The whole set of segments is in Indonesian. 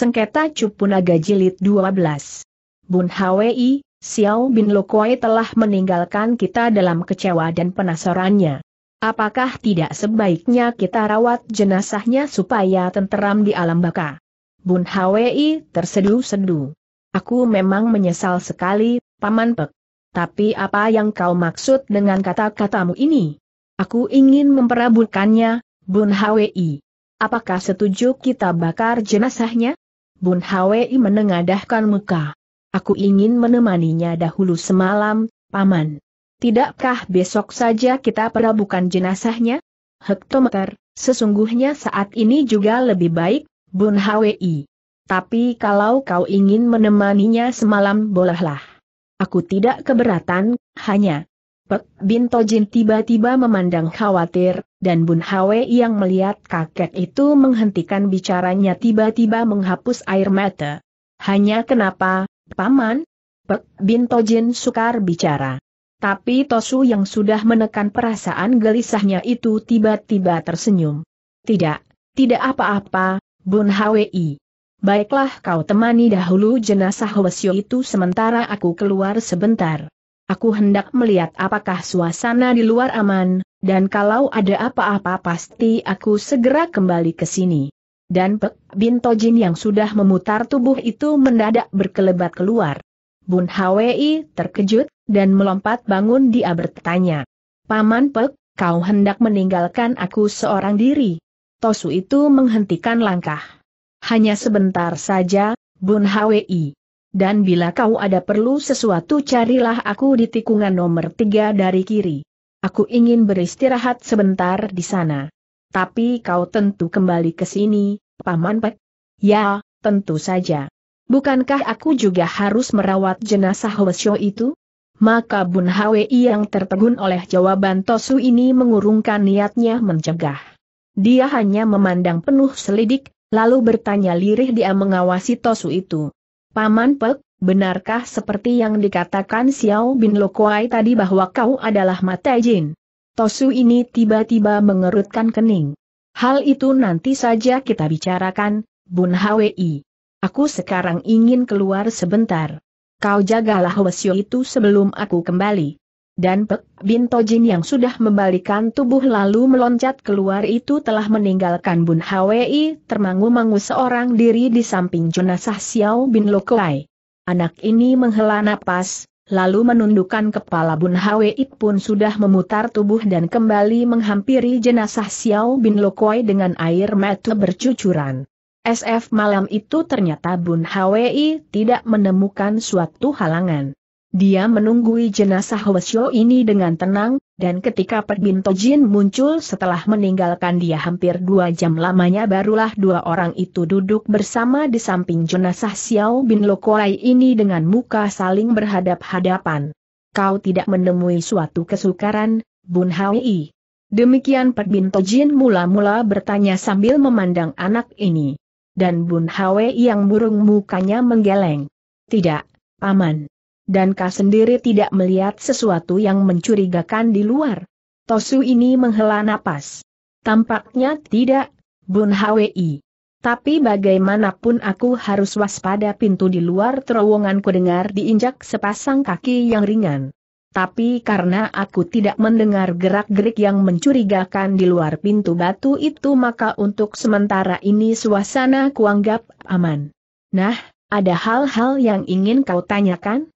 Sengketa Cupunaga Jilid 12. Bun Hwi, Xiao Bin Lokoi telah meninggalkan kita dalam kecewa dan penasarannya. Apakah tidak sebaiknya kita rawat jenazahnya supaya tenteram di alam baka? Bun Hwi terseduh-seduh. Aku memang menyesal sekali, Paman Pek. Tapi apa yang kau maksud dengan kata-katamu ini? Aku ingin memperabulkannya, Bun Hwi. Apakah setuju kita bakar jenazahnya? Bun Hwi menengadahkan muka. Aku ingin menemaninya dahulu semalam, Paman. Tidakkah besok saja kita perabukan jenazahnya? Hektometer, sesungguhnya saat ini juga lebih baik, Bun Hwi. Tapi kalau kau ingin menemaninya semalam bolehlah. Aku tidak keberatan, hanya. Pek Bintojin tiba-tiba memandang khawatir, dan Bun Hwe yang melihat kakek itu menghentikan bicaranya tiba-tiba menghapus air mata. Hanya kenapa, Paman? Pek Bin Tojin sukar bicara. Tapi Tosu yang sudah menekan perasaan gelisahnya itu tiba-tiba tersenyum. Tidak, tidak apa-apa, Bun Hwi. Baiklah kau temani dahulu jenazah Hwasyo itu sementara aku keluar sebentar. Aku hendak melihat apakah suasana di luar aman, dan kalau ada apa-apa pasti aku segera kembali ke sini. Dan Pek Bintojin yang sudah memutar tubuh itu mendadak berkelebat keluar. Bun Hwi terkejut, dan melompat bangun dia bertanya. Paman Pek, kau hendak meninggalkan aku seorang diri. Tosu itu menghentikan langkah. Hanya sebentar saja, Bun Hwi. Dan bila kau ada perlu sesuatu carilah aku di tikungan nomor tiga dari kiri. Aku ingin beristirahat sebentar di sana. Tapi kau tentu kembali ke sini, Paman Pek. Ya, tentu saja. Bukankah aku juga harus merawat jenazah Hwasyo itu? Maka Bun Hwi yang tertegun oleh jawaban Tosu ini mengurungkan niatnya mencegah. Dia hanya memandang penuh selidik, lalu bertanya lirih dia mengawasi Tosu itu. Paman Pek, benarkah seperti yang dikatakan Xiao Bin Lokuai tadi bahwa kau adalah mata jin? Tosu ini tiba-tiba mengerutkan kening. Hal itu nanti saja kita bicarakan, Bun Hwi. Aku sekarang ingin keluar sebentar. Kau jagalah Wesyo itu sebelum aku kembali. Dan Pek Bin Tojin yang sudah membalikan tubuh lalu meloncat keluar itu telah meninggalkan Bun Hwi termangu-mangu seorang diri di samping jenazah Xiao Bin Lokuai. Anak ini menghela napas, lalu menundukkan kepala Bun Hwi pun sudah memutar tubuh dan kembali menghampiri jenazah Xiao Bin Lokoi dengan air mata bercucuran. SF malam itu ternyata Bun Hwi tidak menemukan suatu halangan. Dia menunggui jenazah Hwasyo ini dengan tenang, dan ketika Pek Jin muncul setelah meninggalkan dia hampir dua jam lamanya barulah dua orang itu duduk bersama di samping jenazah Xiao Bin Lokoai ini dengan muka saling berhadap-hadapan. Kau tidak menemui suatu kesukaran, Bun Hai. Demikian Pek Jin mula-mula bertanya sambil memandang anak ini. Dan Bun Hai yang burung mukanya menggeleng. Tidak, Paman dan Ka sendiri tidak melihat sesuatu yang mencurigakan di luar. Tosu ini menghela napas. Tampaknya tidak, Bun Hwi. Tapi bagaimanapun aku harus waspada pintu di luar terowonganku dengar diinjak sepasang kaki yang ringan. Tapi karena aku tidak mendengar gerak-gerik yang mencurigakan di luar pintu batu itu maka untuk sementara ini suasana kuanggap aman. Nah, ada hal-hal yang ingin kau tanyakan?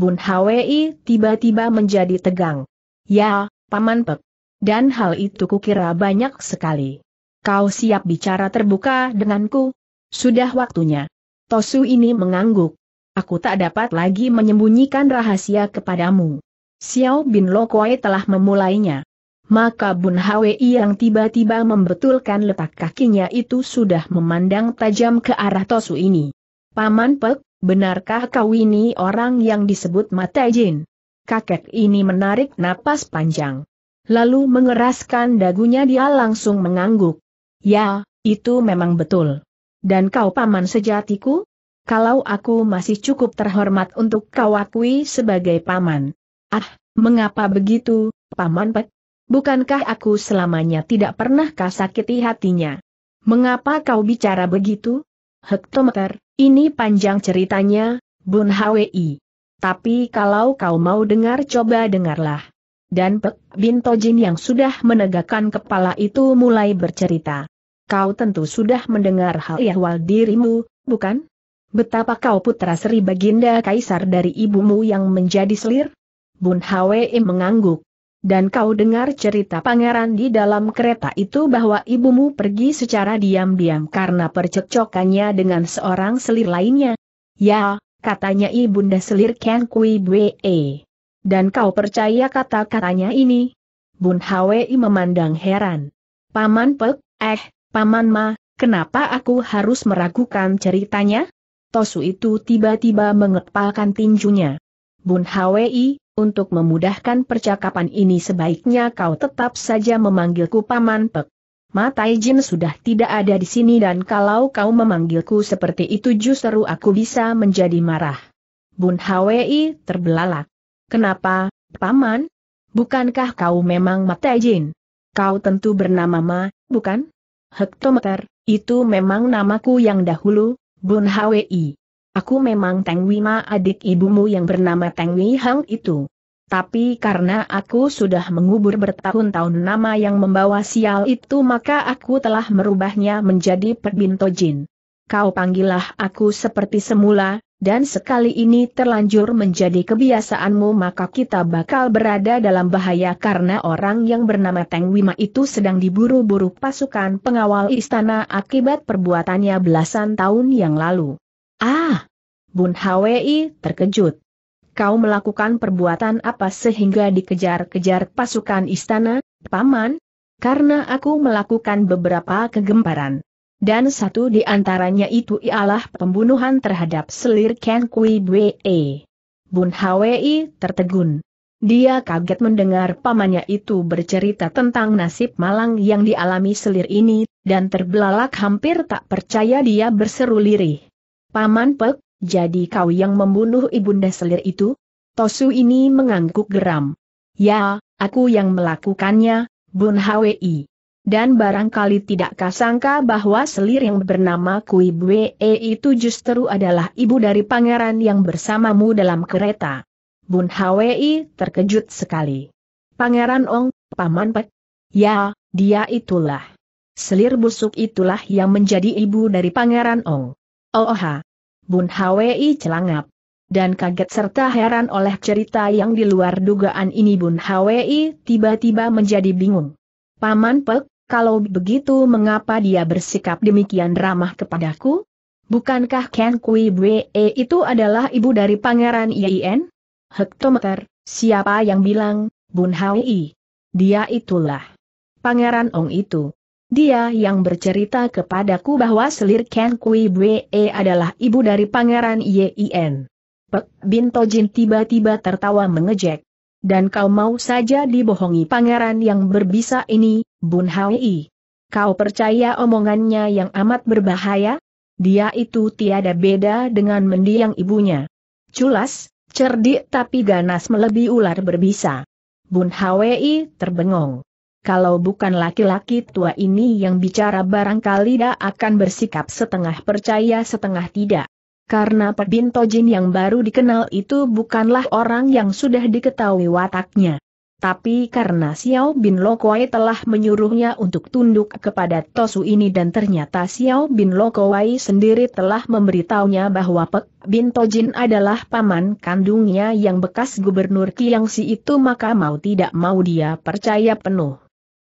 Bun Hwi tiba-tiba menjadi tegang. Ya, Paman Pek. Dan hal itu kukira banyak sekali. Kau siap bicara terbuka denganku? Sudah waktunya. Tosu ini mengangguk. Aku tak dapat lagi menyembunyikan rahasia kepadamu. Xiao Bin Lokoi telah memulainya. Maka Bun Hwi yang tiba-tiba membetulkan letak kakinya itu sudah memandang tajam ke arah Tosu ini. Paman Pek, Benarkah kau ini orang yang disebut mata jin? Kakek ini menarik napas panjang. Lalu mengeraskan dagunya dia langsung mengangguk. Ya, itu memang betul. Dan kau paman sejatiku? Kalau aku masih cukup terhormat untuk kau akui sebagai paman. Ah, mengapa begitu, paman pek? Bukankah aku selamanya tidak pernah kasakiti hatinya? Mengapa kau bicara begitu? hektometer, ini panjang ceritanya, Bun Hwi. Tapi kalau kau mau dengar coba dengarlah. Dan Pek Bin yang sudah menegakkan kepala itu mulai bercerita. Kau tentu sudah mendengar hal ihwal dirimu, bukan? Betapa kau putra Sri Baginda Kaisar dari ibumu yang menjadi selir? Bun Hwi mengangguk. Dan kau dengar cerita pangeran di dalam kereta itu bahwa ibumu pergi secara diam-diam karena percekcokannya dengan seorang selir lainnya. Ya, katanya ibunda selir Ken Kui Bwe. Dan kau percaya kata-katanya ini? Bun Hwi memandang heran. Paman Pek, eh, Paman Ma, kenapa aku harus meragukan ceritanya? Tosu itu tiba-tiba mengepalkan tinjunya. Bun Hwi, untuk memudahkan percakapan ini sebaiknya kau tetap saja memanggilku Paman Pek. Matai Jin sudah tidak ada di sini dan kalau kau memanggilku seperti itu justru aku bisa menjadi marah. Bun Hwi terbelalak. Kenapa, Paman? Bukankah kau memang Matai Jin? Kau tentu bernama Ma, bukan? Hektometer, itu memang namaku yang dahulu, Bun Hwi. Aku memang Teng Wima adik ibumu yang bernama Teng Wihang Hang itu. Tapi karena aku sudah mengubur bertahun-tahun nama yang membawa sial itu maka aku telah merubahnya menjadi Perbinto Jin. Kau panggillah aku seperti semula, dan sekali ini terlanjur menjadi kebiasaanmu maka kita bakal berada dalam bahaya karena orang yang bernama Teng Wima itu sedang diburu-buru pasukan pengawal istana akibat perbuatannya belasan tahun yang lalu. Ah! Bun Hwi terkejut. Kau melakukan perbuatan apa sehingga dikejar-kejar pasukan istana, Paman? Karena aku melakukan beberapa kegemparan. Dan satu di antaranya itu ialah pembunuhan terhadap selir Ken Kui Bwe. Bun Hwi tertegun. Dia kaget mendengar pamannya itu bercerita tentang nasib malang yang dialami selir ini, dan terbelalak hampir tak percaya dia berseru lirih. Paman Pek, jadi kau yang membunuh Ibunda Selir itu? Tosu ini mengangguk geram. Ya, aku yang melakukannya, Bun Hwi. Dan barangkali tidak kasangka bahwa selir yang bernama Kui Bwe itu justru adalah ibu dari pangeran yang bersamamu dalam kereta. Bun Hwi terkejut sekali. Pangeran Ong, Paman Pek? Ya, dia itulah. Selir busuk itulah yang menjadi ibu dari Pangeran Ong. Ooha! Oh, Bun Hwi celangap. Dan kaget serta heran oleh cerita yang di luar dugaan ini Bun Hwi tiba-tiba menjadi bingung. Paman Pek, kalau begitu mengapa dia bersikap demikian ramah kepadaku? Bukankah Ken Kui Bwe itu adalah ibu dari Pangeran Yien? Hektometer, siapa yang bilang, Bun Hwi? Dia itulah. Pangeran Ong itu. Dia yang bercerita kepadaku bahwa Selir Ken Kui Bwe adalah ibu dari Pangeran Yin. Pek Bin Tojin tiba-tiba tertawa mengejek. Dan kau mau saja dibohongi pangeran yang berbisa ini, Bun Hai. Kau percaya omongannya yang amat berbahaya? Dia itu tiada beda dengan mendiang ibunya. Culas, cerdik tapi ganas melebihi ular berbisa. Bun Hwi terbengong kalau bukan laki-laki tua ini yang bicara barangkali dia akan bersikap setengah percaya setengah tidak. Karena Pebinto Jin yang baru dikenal itu bukanlah orang yang sudah diketahui wataknya. Tapi karena Xiao Bin Lokwai telah menyuruhnya untuk tunduk kepada Tosu ini dan ternyata Xiao Bin Lokwai sendiri telah memberitahunya bahwa Pek Bin Tojin adalah paman kandungnya yang bekas gubernur Kiangsi itu maka mau tidak mau dia percaya penuh.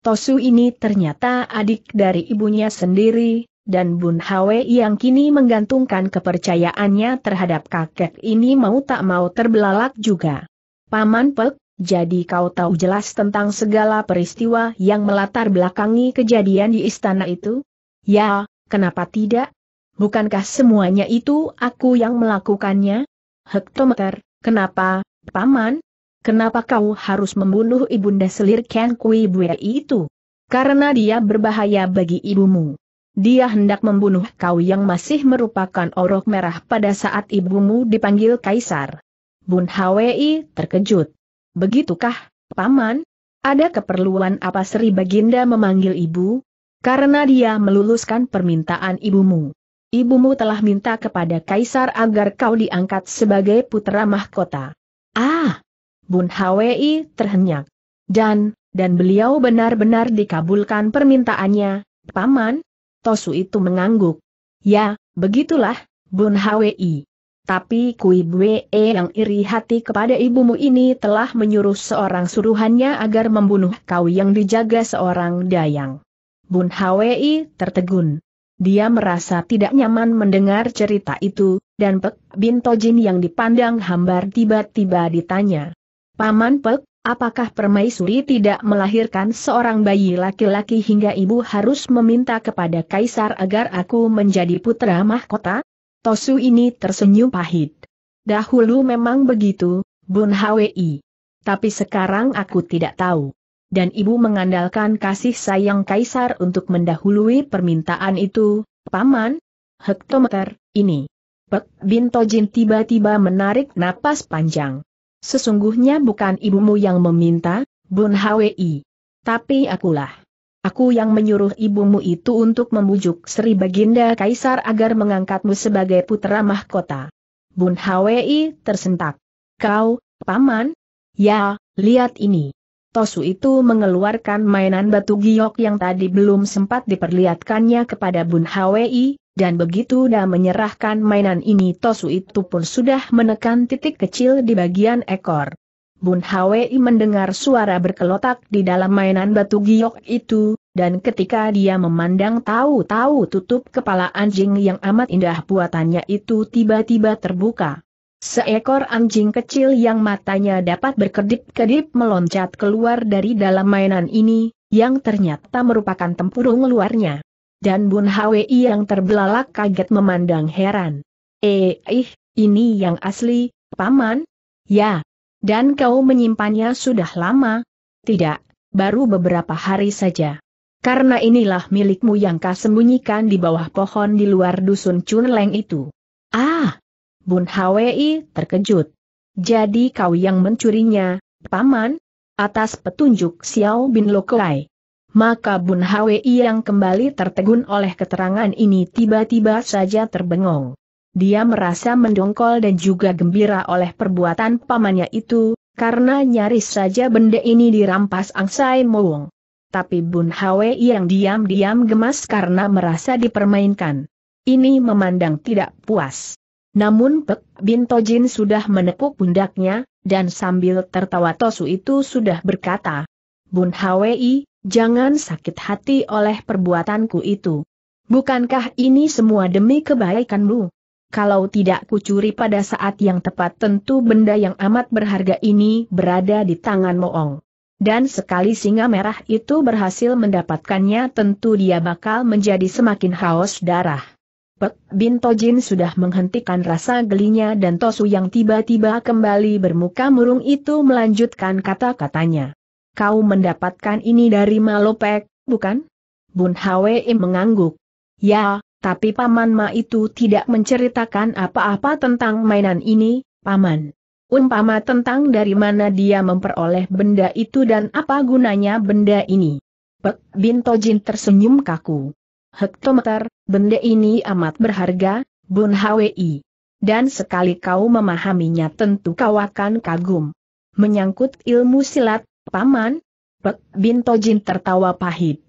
Tosu ini ternyata adik dari ibunya sendiri, dan Bun Hwe yang kini menggantungkan kepercayaannya terhadap kakek ini mau tak mau terbelalak juga. Paman Pek, jadi kau tahu jelas tentang segala peristiwa yang melatar belakangi kejadian di istana itu? Ya, kenapa tidak? Bukankah semuanya itu aku yang melakukannya? Hektometer, kenapa, Paman? Kenapa kau harus membunuh ibunda selir Ken Kui Bue itu? Karena dia berbahaya bagi ibumu. Dia hendak membunuh kau yang masih merupakan orok merah pada saat ibumu dipanggil kaisar. Bun Hwi terkejut. Begitukah, Paman? Ada keperluan apa Sri Baginda memanggil ibu? Karena dia meluluskan permintaan ibumu. Ibumu telah minta kepada kaisar agar kau diangkat sebagai putra mahkota. Ah, Bun Hwi terhenyak. Dan, dan beliau benar-benar dikabulkan permintaannya, Paman? Tosu itu mengangguk. Ya, begitulah, Bun Hwi. Tapi Kui Bwe yang iri hati kepada ibumu ini telah menyuruh seorang suruhannya agar membunuh kau yang dijaga seorang dayang. Bun Hwi tertegun. Dia merasa tidak nyaman mendengar cerita itu, dan Pek Bintojin yang dipandang hambar tiba-tiba ditanya. Paman Pek, apakah permaisuri tidak melahirkan seorang bayi laki-laki hingga ibu harus meminta kepada kaisar agar aku menjadi putra mahkota? Tosu ini tersenyum pahit. Dahulu memang begitu, Bun Hwi. Tapi sekarang aku tidak tahu. Dan ibu mengandalkan kasih sayang kaisar untuk mendahului permintaan itu, Paman, hektometer, ini. Pek Bintojin tiba-tiba menarik napas panjang. Sesungguhnya bukan ibumu yang meminta, Bun Hwi. Tapi akulah. Aku yang menyuruh ibumu itu untuk membujuk Sri Baginda Kaisar agar mengangkatmu sebagai putra mahkota. Bun Hwi tersentak. Kau, paman? Ya, lihat ini. Tosu itu mengeluarkan mainan batu giok yang tadi belum sempat diperlihatkannya kepada Bun Hwi, dan begitu dia menyerahkan mainan ini Tosu itu pun sudah menekan titik kecil di bagian ekor. Bun Hwi mendengar suara berkelotak di dalam mainan batu giok itu, dan ketika dia memandang tahu-tahu tutup kepala anjing yang amat indah buatannya itu tiba-tiba terbuka. Seekor anjing kecil yang matanya dapat berkedip-kedip meloncat keluar dari dalam mainan ini, yang ternyata merupakan tempurung luarnya. Dan Bun Hwi yang terbelalak kaget memandang heran. Eh, ih, ini yang asli, Paman? Ya. Dan kau menyimpannya sudah lama? Tidak, baru beberapa hari saja. Karena inilah milikmu yang kau sembunyikan di bawah pohon di luar dusun Cunleng itu. Ah, Bun Hwi terkejut. Jadi kau yang mencurinya, Paman? Atas petunjuk Xiao Bin Lokai. Maka Bun Hwi yang kembali tertegun oleh keterangan ini tiba-tiba saja terbengong. Dia merasa mendongkol dan juga gembira oleh perbuatan pamannya itu, karena nyaris saja benda ini dirampas Angsai Mowong. Tapi Bun Hwi yang diam-diam gemas karena merasa dipermainkan. Ini memandang tidak puas. Namun Pek Bin Tojin sudah menepuk pundaknya, dan sambil tertawa Tosu itu sudah berkata, Bun Hwi, jangan sakit hati oleh perbuatanku itu. Bukankah ini semua demi kebaikanmu? Kalau tidak kucuri pada saat yang tepat tentu benda yang amat berharga ini berada di tangan Moong. Dan sekali singa merah itu berhasil mendapatkannya tentu dia bakal menjadi semakin haus darah. Pek Bin Tojin sudah menghentikan rasa gelinya dan Tosu yang tiba-tiba kembali bermuka murung itu melanjutkan kata-katanya. Kau mendapatkan ini dari Malopek, bukan? Bun Hwe mengangguk. Ya, tapi Paman Ma itu tidak menceritakan apa-apa tentang mainan ini, Paman. Umpama tentang dari mana dia memperoleh benda itu dan apa gunanya benda ini. Pek Bin Tojin tersenyum kaku hektometer, benda ini amat berharga, Bun Hwi. Dan sekali kau memahaminya tentu kau akan kagum. Menyangkut ilmu silat, paman? Pek Bin Tojin tertawa pahit.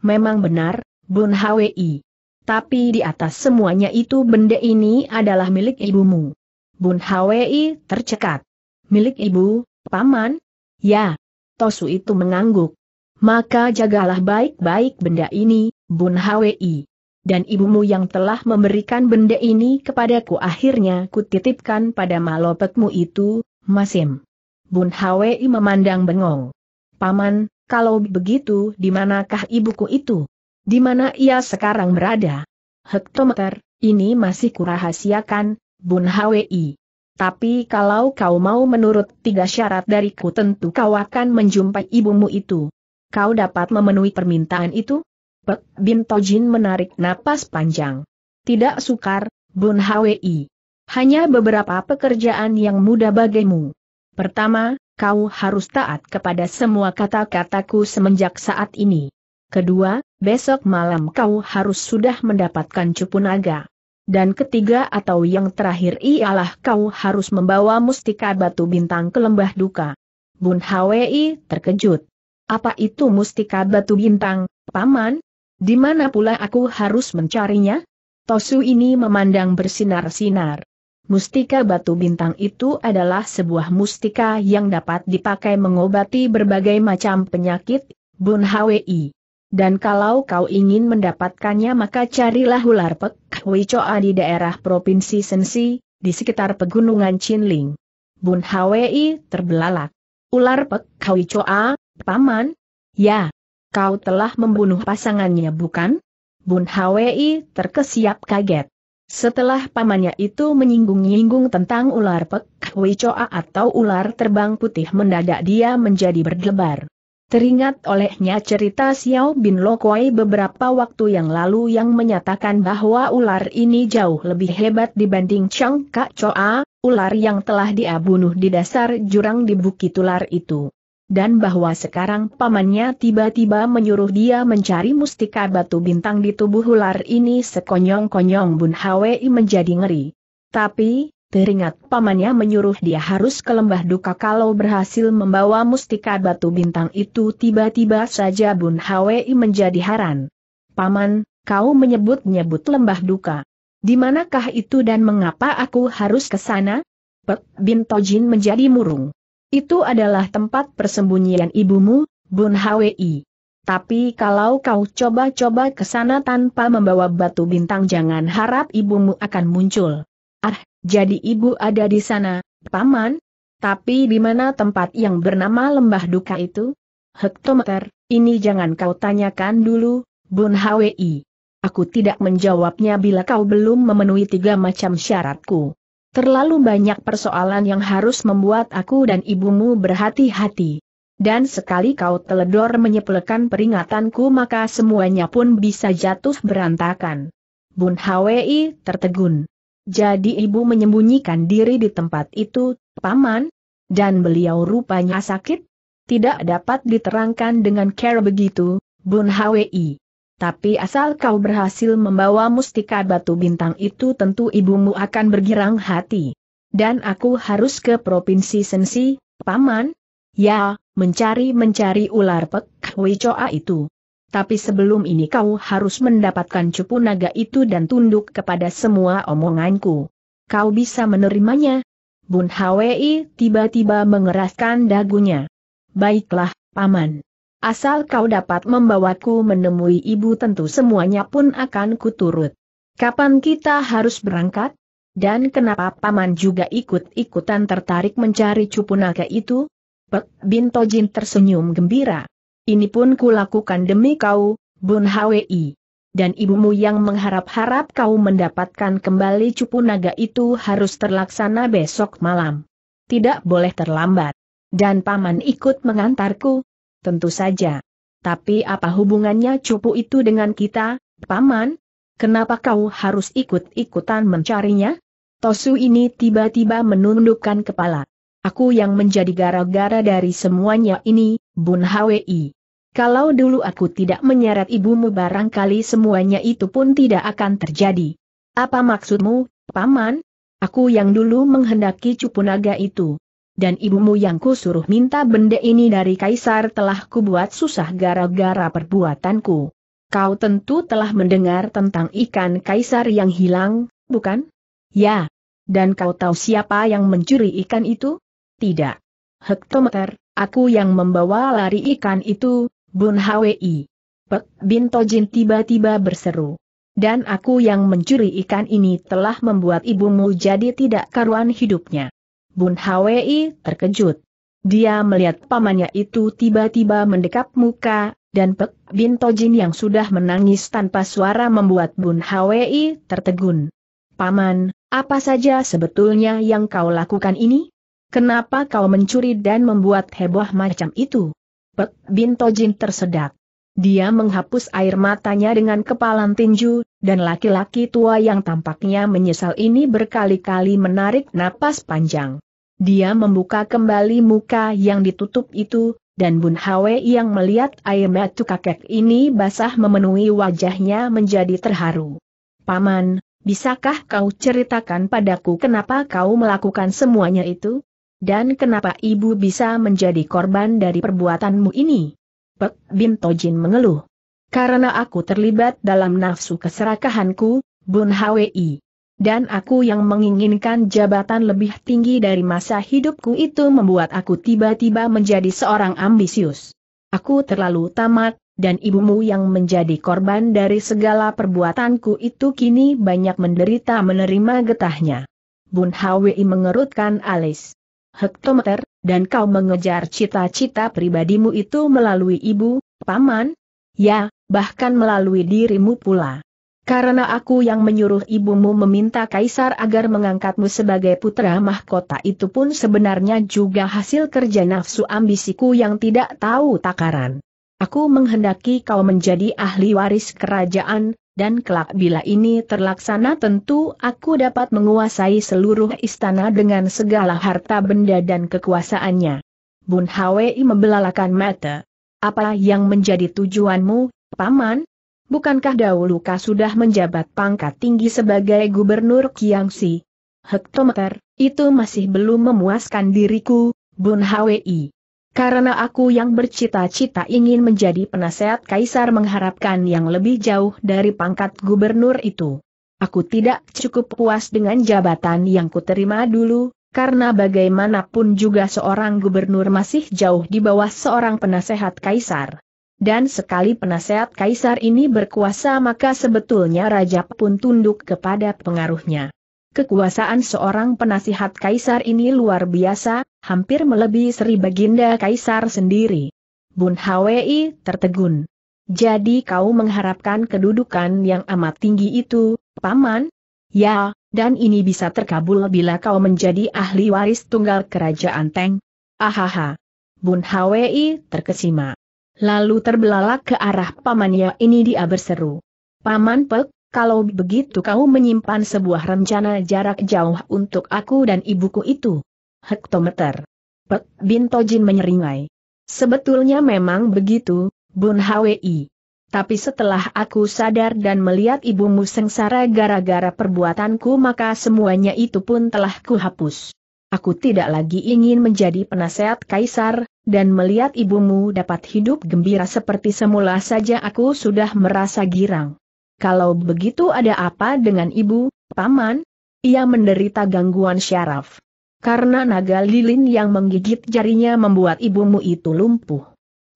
Memang benar, Bun Hwi. Tapi di atas semuanya itu benda ini adalah milik ibumu. Bun Hwi tercekat. Milik ibu, paman? Ya. Tosu itu mengangguk. Maka jagalah baik-baik benda ini, Bun Hwi. Dan ibumu yang telah memberikan benda ini kepadaku akhirnya kutitipkan pada malopetmu itu, Masim. Bun Hwi memandang bengong. Paman, kalau begitu di manakah ibuku itu? Di mana ia sekarang berada? Hektometer, ini masih kurahasiakan, Bun Hwi. Tapi kalau kau mau menurut tiga syarat dariku tentu kau akan menjumpai ibumu itu. Kau dapat memenuhi permintaan itu? Pek Bin Tojin menarik napas panjang. Tidak sukar, Bun Hwi. Hanya beberapa pekerjaan yang mudah bagimu. Pertama, kau harus taat kepada semua kata-kataku semenjak saat ini. Kedua, besok malam kau harus sudah mendapatkan cupu naga. Dan ketiga atau yang terakhir ialah kau harus membawa mustika batu bintang ke lembah duka. Bun Hwi terkejut. Apa itu mustika batu bintang, Paman? Di mana pula aku harus mencarinya? Tosu ini memandang bersinar-sinar. Mustika batu bintang itu adalah sebuah mustika yang dapat dipakai mengobati berbagai macam penyakit, Bun Hwi. Dan kalau kau ingin mendapatkannya maka carilah ular pek Wicoa di daerah Provinsi Sensi, di sekitar pegunungan Chinling. Bun Hwi terbelalak. Ular pek Wicoa, paman? Ya, Kau telah membunuh pasangannya bukan? Bun Hwi terkesiap kaget. Setelah pamannya itu menyinggung-nyinggung tentang ular pek, Choa atau ular terbang putih mendadak dia menjadi berdebar. Teringat olehnya cerita Xiao Bin Lokoi beberapa waktu yang lalu yang menyatakan bahwa ular ini jauh lebih hebat dibanding Chang Kak Choa, ular yang telah dia bunuh di dasar jurang di bukit ular itu dan bahwa sekarang pamannya tiba-tiba menyuruh dia mencari mustika batu bintang di tubuh ular ini sekonyong-konyong Bun Hwi menjadi ngeri. Tapi, teringat pamannya menyuruh dia harus ke lembah duka kalau berhasil membawa mustika batu bintang itu tiba-tiba saja Bun Hwi menjadi haran. Paman, kau menyebut-nyebut lembah duka. Di manakah itu dan mengapa aku harus ke sana? Pek Bintojin menjadi murung. Itu adalah tempat persembunyian ibumu, Bun Hwi. Tapi kalau kau coba-coba ke sana tanpa membawa batu bintang jangan harap ibumu akan muncul. Ah, jadi ibu ada di sana, Paman? Tapi di mana tempat yang bernama Lembah Duka itu? Hektometer, ini jangan kau tanyakan dulu, Bun Hwi. Aku tidak menjawabnya bila kau belum memenuhi tiga macam syaratku. Terlalu banyak persoalan yang harus membuat aku dan ibumu berhati-hati. Dan sekali kau teledor menyepelekan peringatanku maka semuanya pun bisa jatuh berantakan. Bun Hwi tertegun. Jadi ibu menyembunyikan diri di tempat itu, paman? Dan beliau rupanya sakit? Tidak dapat diterangkan dengan care begitu, Bun Hwi. Tapi asal kau berhasil membawa mustika batu bintang itu tentu ibumu akan bergirang hati. Dan aku harus ke Provinsi Sensi, Paman? Ya, mencari-mencari ular pek Wicoa itu. Tapi sebelum ini kau harus mendapatkan cupu naga itu dan tunduk kepada semua omonganku. Kau bisa menerimanya? Bun Hwi tiba-tiba mengeraskan dagunya. Baiklah, Paman. Asal kau dapat membawaku menemui ibu tentu semuanya pun akan kuturut. Kapan kita harus berangkat? Dan kenapa paman juga ikut-ikutan tertarik mencari cupu naga itu? Pek Binto Jin tersenyum gembira. Ini pun kulakukan demi kau, Bun Hwi. Dan ibumu yang mengharap-harap kau mendapatkan kembali cupu naga itu harus terlaksana besok malam. Tidak boleh terlambat. Dan paman ikut mengantarku, Tentu saja. Tapi apa hubungannya cupu itu dengan kita, Paman? Kenapa kau harus ikut-ikutan mencarinya? Tosu ini tiba-tiba menundukkan kepala. Aku yang menjadi gara-gara dari semuanya ini, Bun Hwi. Kalau dulu aku tidak menyeret ibumu barangkali semuanya itu pun tidak akan terjadi. Apa maksudmu, Paman? Aku yang dulu menghendaki cupu naga itu dan ibumu yang kusuruh minta benda ini dari kaisar telah kubuat susah gara-gara perbuatanku. Kau tentu telah mendengar tentang ikan kaisar yang hilang, bukan? Ya. Dan kau tahu siapa yang mencuri ikan itu? Tidak. Hektometer, aku yang membawa lari ikan itu, Bun Hwi. Pek Bin Tojin tiba-tiba berseru. Dan aku yang mencuri ikan ini telah membuat ibumu jadi tidak karuan hidupnya. Bun Hwi terkejut. Dia melihat pamannya itu tiba-tiba mendekap muka, dan Pek Bin Tojin yang sudah menangis tanpa suara membuat Bun Hwi tertegun. Paman, apa saja sebetulnya yang kau lakukan ini? Kenapa kau mencuri dan membuat heboh macam itu? Pek Bin Tojin tersedak. Dia menghapus air matanya dengan kepalan tinju, dan laki-laki tua yang tampaknya menyesal ini berkali-kali menarik napas panjang. Dia membuka kembali muka yang ditutup itu, dan Bun Hwe yang melihat air mata kakek ini basah memenuhi wajahnya menjadi terharu. Paman, bisakah kau ceritakan padaku kenapa kau melakukan semuanya itu? Dan kenapa ibu bisa menjadi korban dari perbuatanmu ini? Pek Bin Tojin mengeluh. Karena aku terlibat dalam nafsu keserakahanku, Bun Hwi. Dan aku yang menginginkan jabatan lebih tinggi dari masa hidupku itu membuat aku tiba-tiba menjadi seorang ambisius. Aku terlalu tamat, dan ibumu yang menjadi korban dari segala perbuatanku itu kini banyak menderita menerima getahnya. Bun Hwi mengerutkan alis. Hektometer, dan kau mengejar cita-cita pribadimu itu melalui ibu, paman? Ya, bahkan melalui dirimu pula. Karena aku yang menyuruh ibumu meminta kaisar agar mengangkatmu sebagai putra mahkota itu pun sebenarnya juga hasil kerja nafsu ambisiku yang tidak tahu takaran. Aku menghendaki kau menjadi ahli waris kerajaan, dan kelak bila ini terlaksana tentu aku dapat menguasai seluruh istana dengan segala harta benda dan kekuasaannya. Bun Hwi membelalakan mata. Apa yang menjadi tujuanmu, Paman? Bukankah dahulu kau sudah menjabat pangkat tinggi sebagai gubernur Kiangsi? Hektometer, itu masih belum memuaskan diriku, Bun Hwi. Karena aku yang bercita-cita ingin menjadi penasehat kaisar mengharapkan yang lebih jauh dari pangkat gubernur itu. Aku tidak cukup puas dengan jabatan yang kuterima dulu, karena bagaimanapun juga seorang gubernur masih jauh di bawah seorang penasehat kaisar. Dan sekali penasehat kaisar ini berkuasa maka sebetulnya raja pun tunduk kepada pengaruhnya. Kekuasaan seorang penasihat kaisar ini luar biasa, hampir melebihi Sri Baginda Kaisar sendiri. Bun Hwi tertegun. Jadi kau mengharapkan kedudukan yang amat tinggi itu, Paman? Ya, dan ini bisa terkabul bila kau menjadi ahli waris tunggal kerajaan Teng. Ahaha. Bun Hwi terkesima. Lalu terbelalak ke arah pamannya ini dia berseru. Paman Pek, kalau begitu kau menyimpan sebuah rencana jarak jauh untuk aku dan ibuku itu. Hektometer. Pek Bin menyeringai. Sebetulnya memang begitu, Bun Hwi. Tapi setelah aku sadar dan melihat ibumu sengsara gara-gara perbuatanku maka semuanya itu pun telah kuhapus. Aku tidak lagi ingin menjadi penasehat kaisar, dan melihat ibumu dapat hidup gembira seperti semula saja aku sudah merasa girang. Kalau begitu ada apa dengan ibu, paman? Ia menderita gangguan syaraf. Karena naga lilin yang menggigit jarinya membuat ibumu itu lumpuh.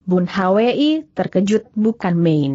Bun Hwi terkejut bukan main.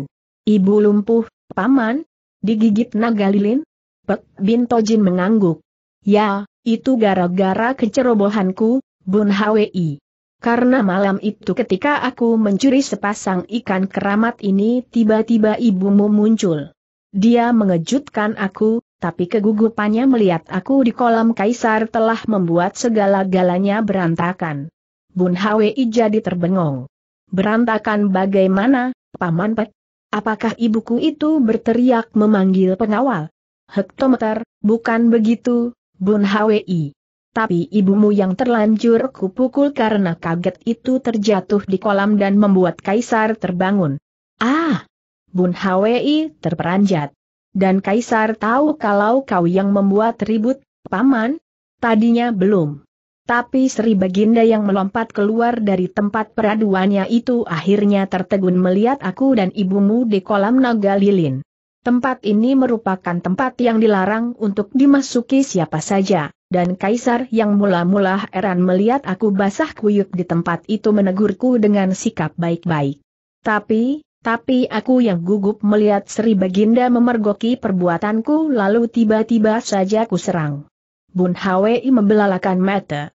Ibu lumpuh, paman? Digigit naga lilin? Pek Bin Tojin mengangguk. Ya, itu gara-gara kecerobohanku, Bun Hwi. Karena malam itu ketika aku mencuri sepasang ikan keramat ini tiba-tiba ibumu muncul. Dia mengejutkan aku, tapi kegugupannya melihat aku di kolam kaisar telah membuat segala-galanya berantakan. Bun Hwi jadi terbengong. Berantakan bagaimana, Paman Pet? Apakah ibuku itu berteriak memanggil pengawal? Hektometer, bukan begitu, Bun Hwi tapi ibumu yang terlanjur kupukul karena kaget itu terjatuh di kolam dan membuat Kaisar terbangun. Ah! Bun Hwi terperanjat. Dan Kaisar tahu kalau kau yang membuat ribut, paman? Tadinya belum. Tapi Sri Baginda yang melompat keluar dari tempat peraduannya itu akhirnya tertegun melihat aku dan ibumu di kolam naga lilin. Tempat ini merupakan tempat yang dilarang untuk dimasuki siapa saja dan kaisar yang mula-mula heran melihat aku basah kuyuk di tempat itu menegurku dengan sikap baik-baik. Tapi, tapi aku yang gugup melihat Sri Baginda memergoki perbuatanku lalu tiba-tiba saja ku serang. Bun Hwi membelalakan mata.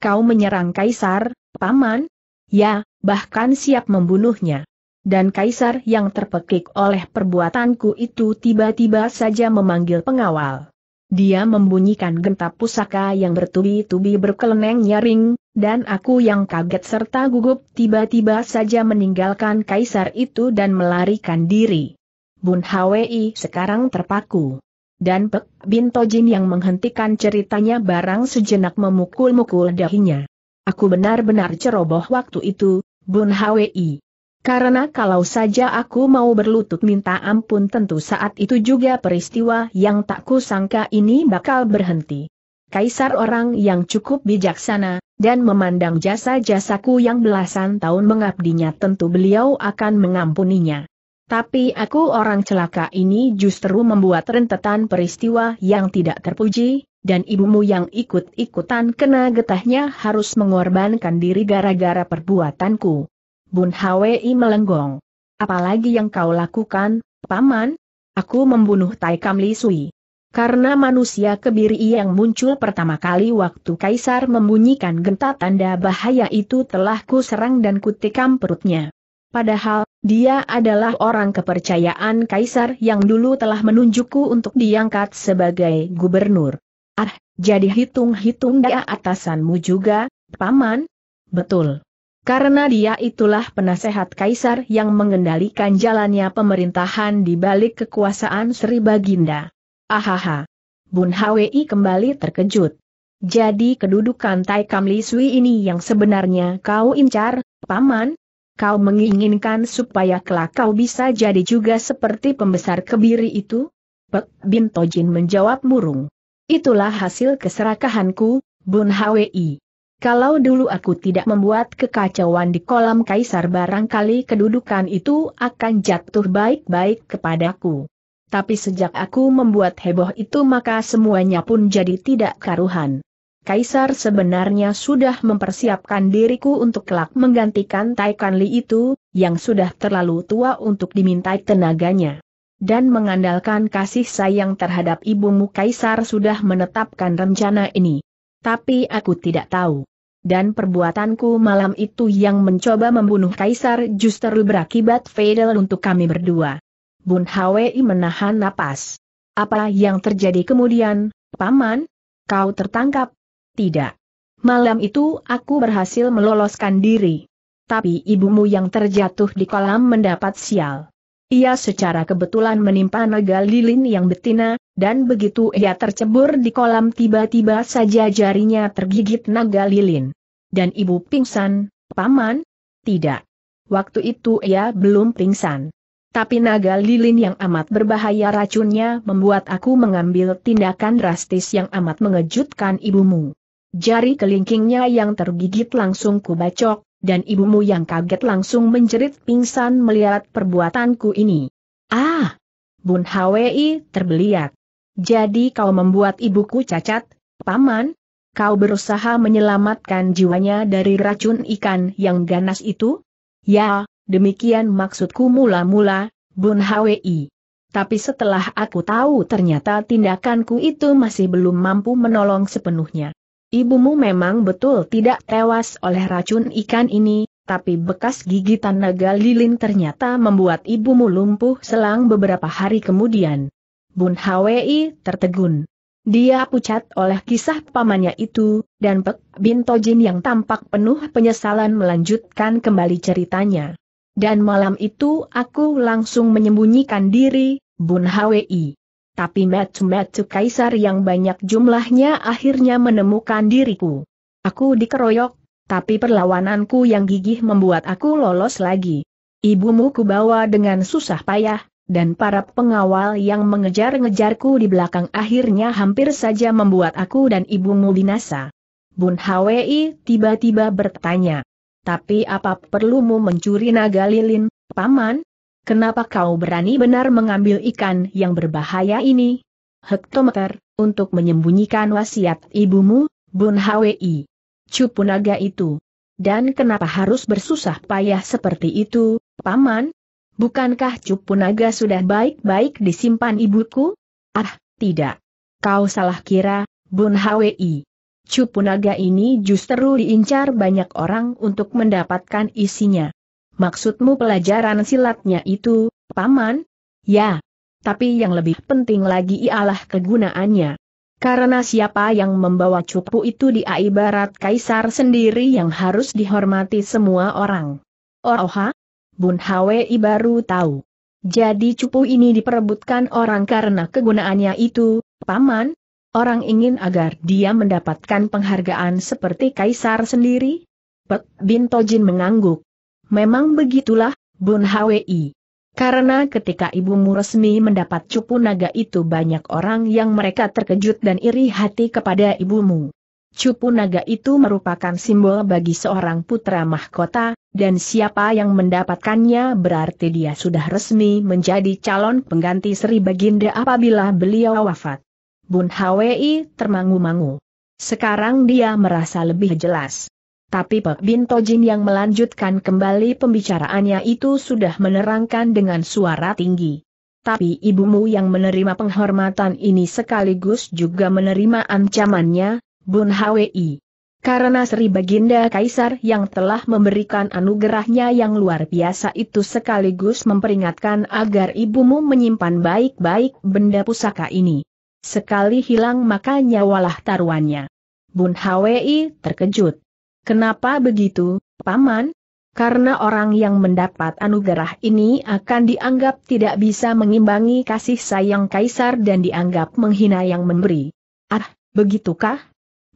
Kau menyerang kaisar, paman? Ya, bahkan siap membunuhnya. Dan kaisar yang terpekik oleh perbuatanku itu tiba-tiba saja memanggil pengawal. Dia membunyikan genta pusaka yang bertubi-tubi berkeleneng nyaring, dan aku yang kaget serta gugup tiba-tiba saja meninggalkan kaisar itu dan melarikan diri. Bun Hwi sekarang terpaku. Dan Pek Bin Tojin yang menghentikan ceritanya barang sejenak memukul-mukul dahinya. Aku benar-benar ceroboh waktu itu, Bun Hwi. Karena kalau saja aku mau berlutut minta ampun tentu saat itu juga peristiwa yang tak kusangka ini bakal berhenti. Kaisar orang yang cukup bijaksana, dan memandang jasa-jasaku yang belasan tahun mengabdinya tentu beliau akan mengampuninya. Tapi aku orang celaka ini justru membuat rentetan peristiwa yang tidak terpuji, dan ibumu yang ikut-ikutan kena getahnya harus mengorbankan diri gara-gara perbuatanku. Bun Hwi melenggong. Apalagi yang kau lakukan, Paman? Aku membunuh Tai Kam Li Sui. Karena manusia kebiri yang muncul pertama kali waktu Kaisar membunyikan genta tanda bahaya itu telah ku serang dan kutikam perutnya. Padahal, dia adalah orang kepercayaan Kaisar yang dulu telah menunjukku untuk diangkat sebagai gubernur. Ah, jadi hitung-hitung dia atasanmu juga, Paman? Betul. Karena dia itulah penasehat kaisar yang mengendalikan jalannya pemerintahan di balik kekuasaan Sri Baginda. Ahaha. Bun Hwi kembali terkejut. Jadi kedudukan Tai Kam Li Sui ini yang sebenarnya kau incar, Paman? Kau menginginkan supaya kelak kau bisa jadi juga seperti pembesar kebiri itu? Pek Bin Tojin menjawab murung. Itulah hasil keserakahanku, Bun Hwi. Kalau dulu aku tidak membuat kekacauan di kolam kaisar barangkali kedudukan itu akan jatuh baik-baik kepadaku. Tapi sejak aku membuat heboh itu maka semuanya pun jadi tidak karuhan. Kaisar sebenarnya sudah mempersiapkan diriku untuk kelak menggantikan Taikan Li itu, yang sudah terlalu tua untuk dimintai tenaganya. Dan mengandalkan kasih sayang terhadap ibumu Kaisar sudah menetapkan rencana ini. Tapi aku tidak tahu dan perbuatanku malam itu yang mencoba membunuh Kaisar justru berakibat fatal untuk kami berdua. Bun Hwi menahan napas. Apa yang terjadi kemudian, Paman? Kau tertangkap? Tidak. Malam itu aku berhasil meloloskan diri. Tapi ibumu yang terjatuh di kolam mendapat sial. Ia secara kebetulan menimpa naga lilin yang betina, dan begitu ia tercebur di kolam tiba-tiba saja jarinya tergigit naga lilin. Dan ibu pingsan, paman? Tidak. Waktu itu ia belum pingsan. Tapi naga lilin yang amat berbahaya racunnya membuat aku mengambil tindakan drastis yang amat mengejutkan ibumu. Jari kelingkingnya yang tergigit langsung kubacok, dan ibumu yang kaget langsung menjerit pingsan melihat perbuatanku ini. Ah! Bun Hwi terbeliak. Jadi kau membuat ibuku cacat, paman? Kau berusaha menyelamatkan jiwanya dari racun ikan yang ganas itu? Ya, demikian maksudku mula-mula, Bun Hwi. Tapi setelah aku tahu ternyata tindakanku itu masih belum mampu menolong sepenuhnya. Ibumu memang betul tidak tewas oleh racun ikan ini, tapi bekas gigitan naga lilin ternyata membuat ibumu lumpuh selang beberapa hari kemudian. Bun Hwi tertegun. Dia pucat oleh kisah pamannya itu, dan Pek Bin yang tampak penuh penyesalan melanjutkan kembali ceritanya. Dan malam itu aku langsung menyembunyikan diri, Bun Hwi tapi metu-metu kaisar yang banyak jumlahnya akhirnya menemukan diriku. Aku dikeroyok, tapi perlawananku yang gigih membuat aku lolos lagi. Ibumu kubawa dengan susah payah, dan para pengawal yang mengejar-ngejarku di belakang akhirnya hampir saja membuat aku dan ibumu binasa. Bun Hwi tiba-tiba bertanya, tapi apa perlumu mencuri naga lilin, paman? kenapa kau berani benar mengambil ikan yang berbahaya ini? Hektometer, untuk menyembunyikan wasiat ibumu, Bun Hwi. Cupu itu. Dan kenapa harus bersusah payah seperti itu, Paman? Bukankah cupunaga sudah baik-baik disimpan ibuku? Ah, tidak. Kau salah kira, Bun Hwi. Cupunaga ini justru diincar banyak orang untuk mendapatkan isinya. Maksudmu pelajaran silatnya itu, Paman? Ya. Tapi yang lebih penting lagi ialah kegunaannya. Karena siapa yang membawa cupu itu di aibarat kaisar sendiri yang harus dihormati semua orang. Oha? Oh, oh, Bun Hwi baru tahu. Jadi cupu ini diperebutkan orang karena kegunaannya itu, Paman? Orang ingin agar dia mendapatkan penghargaan seperti kaisar sendiri? Pek Bin Tojin mengangguk. Memang begitulah, Bun Hwi. Karena ketika ibumu resmi mendapat cupu naga itu banyak orang yang mereka terkejut dan iri hati kepada ibumu. Cupu naga itu merupakan simbol bagi seorang putra mahkota, dan siapa yang mendapatkannya berarti dia sudah resmi menjadi calon pengganti Sri Baginda apabila beliau wafat. Bun Hwi termangu-mangu. Sekarang dia merasa lebih jelas. Tapi Pak Binto Jin yang melanjutkan kembali pembicaraannya itu sudah menerangkan dengan suara tinggi. Tapi ibumu yang menerima penghormatan ini sekaligus juga menerima ancamannya, Bun Hwi. Karena Sri Baginda Kaisar yang telah memberikan anugerahnya yang luar biasa itu sekaligus memperingatkan agar ibumu menyimpan baik-baik benda pusaka ini. Sekali hilang maka nyawalah taruhannya. Bun Hwi terkejut. Kenapa begitu, Paman? Karena orang yang mendapat anugerah ini akan dianggap tidak bisa mengimbangi kasih sayang kaisar dan dianggap menghina yang memberi. Ah, begitukah?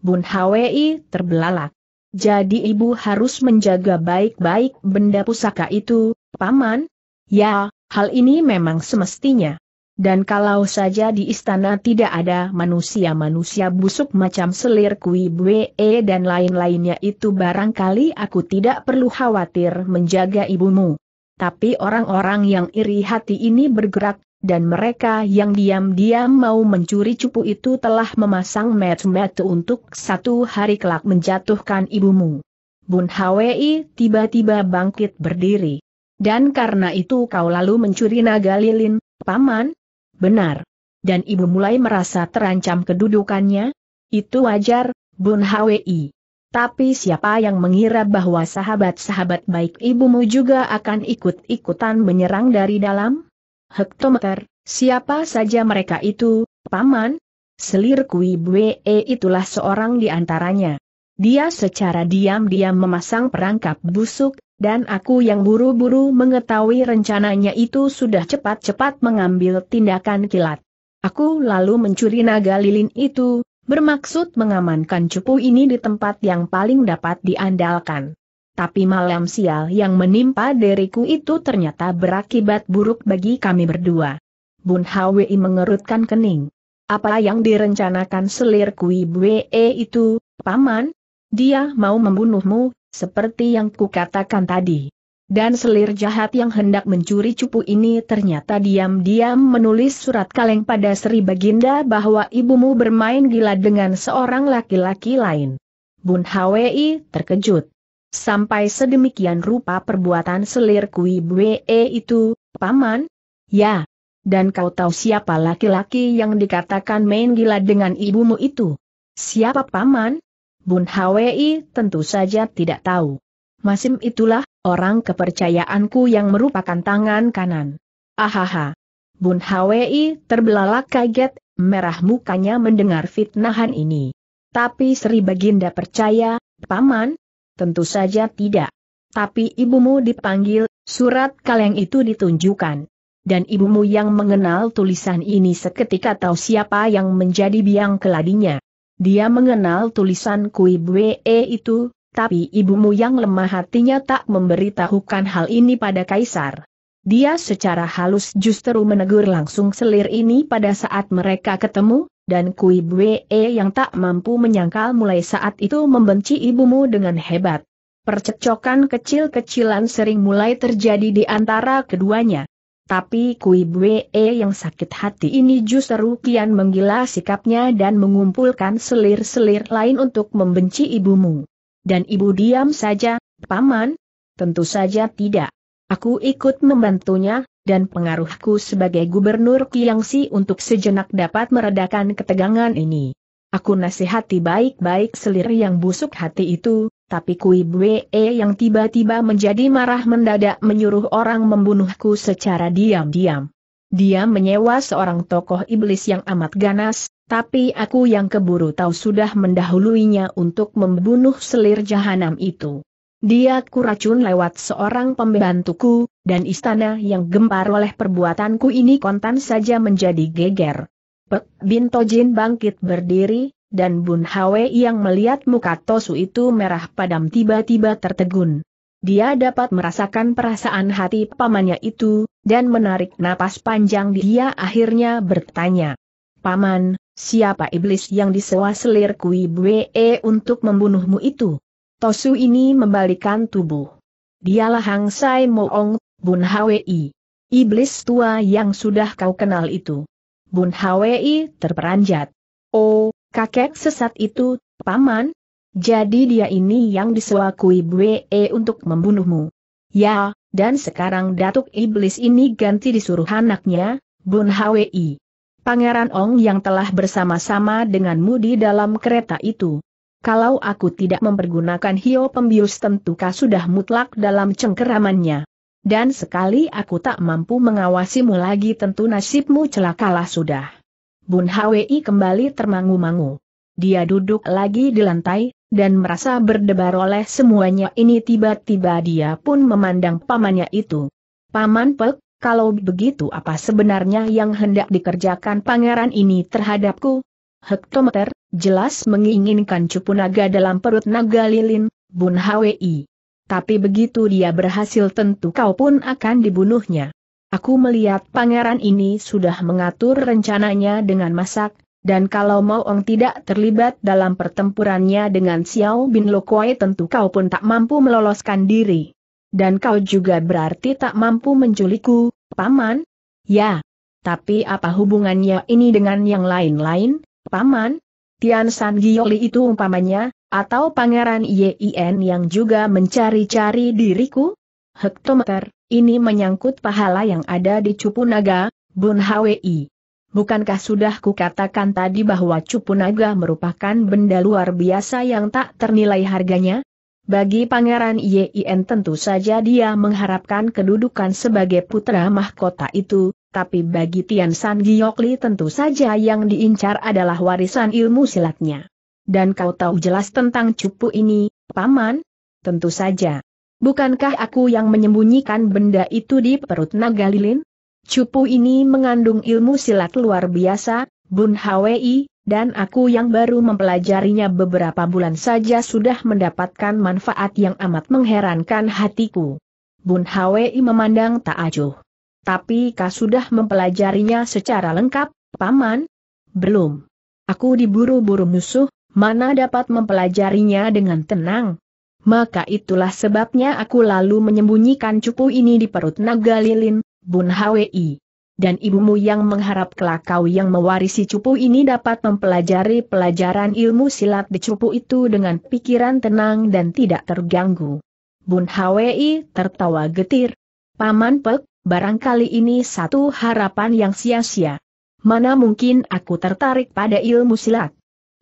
Bun Hwi terbelalak. Jadi ibu harus menjaga baik-baik benda pusaka itu, Paman? Ya, hal ini memang semestinya. Dan kalau saja di istana tidak ada manusia-manusia busuk macam selir kui bue dan lain-lainnya itu barangkali aku tidak perlu khawatir menjaga ibumu. Tapi orang-orang yang iri hati ini bergerak, dan mereka yang diam-diam mau mencuri cupu itu telah memasang met-met untuk satu hari kelak menjatuhkan ibumu. Bun Hwi tiba-tiba bangkit berdiri. Dan karena itu kau lalu mencuri naga lilin, paman, Benar. Dan ibu mulai merasa terancam kedudukannya? Itu wajar, Bun Hwi. Tapi siapa yang mengira bahwa sahabat-sahabat baik ibumu juga akan ikut-ikutan menyerang dari dalam? Hektometer, siapa saja mereka itu, Paman? Selir Kui Bwe itulah seorang di antaranya. Dia secara diam-diam memasang perangkap busuk, dan aku yang buru-buru mengetahui rencananya itu sudah cepat-cepat mengambil tindakan kilat. Aku lalu mencuri naga lilin itu, bermaksud mengamankan cupu ini di tempat yang paling dapat diandalkan. Tapi malam sial yang menimpa diriku itu ternyata berakibat buruk bagi kami berdua. Bun Hwi mengerutkan kening. Apa yang direncanakan selir Kui Bwe itu, Paman? Dia mau membunuhmu, seperti yang kukatakan tadi. Dan selir jahat yang hendak mencuri cupu ini ternyata diam-diam menulis surat kaleng pada Sri Baginda bahwa ibumu bermain gila dengan seorang laki-laki lain. Bun Hwi terkejut. Sampai sedemikian rupa perbuatan selir Kui Bwe itu, Paman? Ya, dan kau tahu siapa laki-laki yang dikatakan main gila dengan ibumu itu? Siapa paman? Bun Hwi tentu saja tidak tahu. Masim itulah, orang kepercayaanku yang merupakan tangan kanan. Ahaha. Bun Hwi terbelalak kaget, merah mukanya mendengar fitnahan ini. Tapi Sri Baginda percaya, Paman? Tentu saja tidak. Tapi ibumu dipanggil, surat kaleng itu ditunjukkan. Dan ibumu yang mengenal tulisan ini seketika tahu siapa yang menjadi biang keladinya. Dia mengenal tulisan Kui Bwe itu, tapi ibumu yang lemah hatinya tak memberitahukan hal ini pada Kaisar. Dia secara halus justru menegur langsung selir ini pada saat mereka ketemu, dan Kui Bwe yang tak mampu menyangkal mulai saat itu membenci ibumu dengan hebat. Percecokan kecil-kecilan sering mulai terjadi di antara keduanya. Tapi Kui Bwe e yang sakit hati ini justru kian menggila sikapnya dan mengumpulkan selir-selir lain untuk membenci ibumu. Dan ibu diam saja, paman? Tentu saja tidak. Aku ikut membantunya, dan pengaruhku sebagai gubernur Kiangsi untuk sejenak dapat meredakan ketegangan ini. Aku nasihati baik-baik selir yang busuk hati itu, tapi Kui Bwe yang tiba-tiba menjadi marah mendadak menyuruh orang membunuhku secara diam-diam. Dia menyewa seorang tokoh iblis yang amat ganas, tapi aku yang keburu tahu sudah mendahuluinya untuk membunuh selir jahanam itu. Dia kuracun lewat seorang pembantuku, dan istana yang gempar oleh perbuatanku ini kontan saja menjadi geger. Pek Bintojin bangkit berdiri, dan Bun Hwe yang melihat muka Tosu itu merah padam tiba-tiba tertegun. Dia dapat merasakan perasaan hati pamannya itu, dan menarik napas panjang dia akhirnya bertanya. Paman, siapa iblis yang disewa selir Kui Bwe untuk membunuhmu itu? Tosu ini membalikan tubuh. Dialah Hang Sai Moong, Bun Hwi. Iblis tua yang sudah kau kenal itu. Bun Hwi terperanjat. Oh, Kakek sesat itu, paman? Jadi dia ini yang disewakui Bwe e untuk membunuhmu. Ya, dan sekarang Datuk Iblis ini ganti disuruh anaknya, Bun Hwi. Pangeran Ong yang telah bersama-sama denganmu di dalam kereta itu. Kalau aku tidak mempergunakan Hio Pembius tentukah sudah mutlak dalam cengkeramannya. Dan sekali aku tak mampu mengawasimu lagi tentu nasibmu celakalah sudah. Bun Hwi kembali termangu-mangu. Dia duduk lagi di lantai, dan merasa berdebar oleh semuanya ini tiba-tiba dia pun memandang pamannya itu. Paman Pek, kalau begitu apa sebenarnya yang hendak dikerjakan pangeran ini terhadapku? Hektometer, jelas menginginkan cupu naga dalam perut naga lilin, Bun Hwi. Tapi begitu dia berhasil tentu kau pun akan dibunuhnya. Aku melihat pangeran ini sudah mengatur rencananya dengan masak, dan kalau mau Ong tidak terlibat dalam pertempurannya dengan Xiao Bin Lokoi tentu kau pun tak mampu meloloskan diri. Dan kau juga berarti tak mampu menculikku, Paman? Ya. Tapi apa hubungannya ini dengan yang lain-lain, Paman? Tian San Gioli itu umpamanya, atau Pangeran Yin yang juga mencari-cari diriku? Hektometer ini menyangkut pahala yang ada di cupu naga, Bun Hwi. Bukankah sudah kukatakan tadi bahwa cupu naga merupakan benda luar biasa yang tak ternilai harganya? Bagi Pangeran Yin tentu saja dia mengharapkan kedudukan sebagai putra mahkota itu, tapi bagi Tian San Giokli tentu saja yang diincar adalah warisan ilmu silatnya. Dan kau tahu jelas tentang cupu ini, Paman? Tentu saja. Bukankah aku yang menyembunyikan benda itu di perut naga lilin? Cupu ini mengandung ilmu silat luar biasa, Bun Hwi, dan aku yang baru mempelajarinya beberapa bulan saja sudah mendapatkan manfaat yang amat mengherankan hatiku. Bun Hwi memandang tak acuh. Tapi kau sudah mempelajarinya secara lengkap, Paman? Belum. Aku diburu-buru musuh, mana dapat mempelajarinya dengan tenang maka itulah sebabnya aku lalu menyembunyikan cupu ini di perut naga lilin, Bun Hwi. Dan ibumu yang mengharap kelak kau yang mewarisi cupu ini dapat mempelajari pelajaran ilmu silat di cupu itu dengan pikiran tenang dan tidak terganggu. Bun Hwi tertawa getir. Paman Pek, barangkali ini satu harapan yang sia-sia. Mana mungkin aku tertarik pada ilmu silat?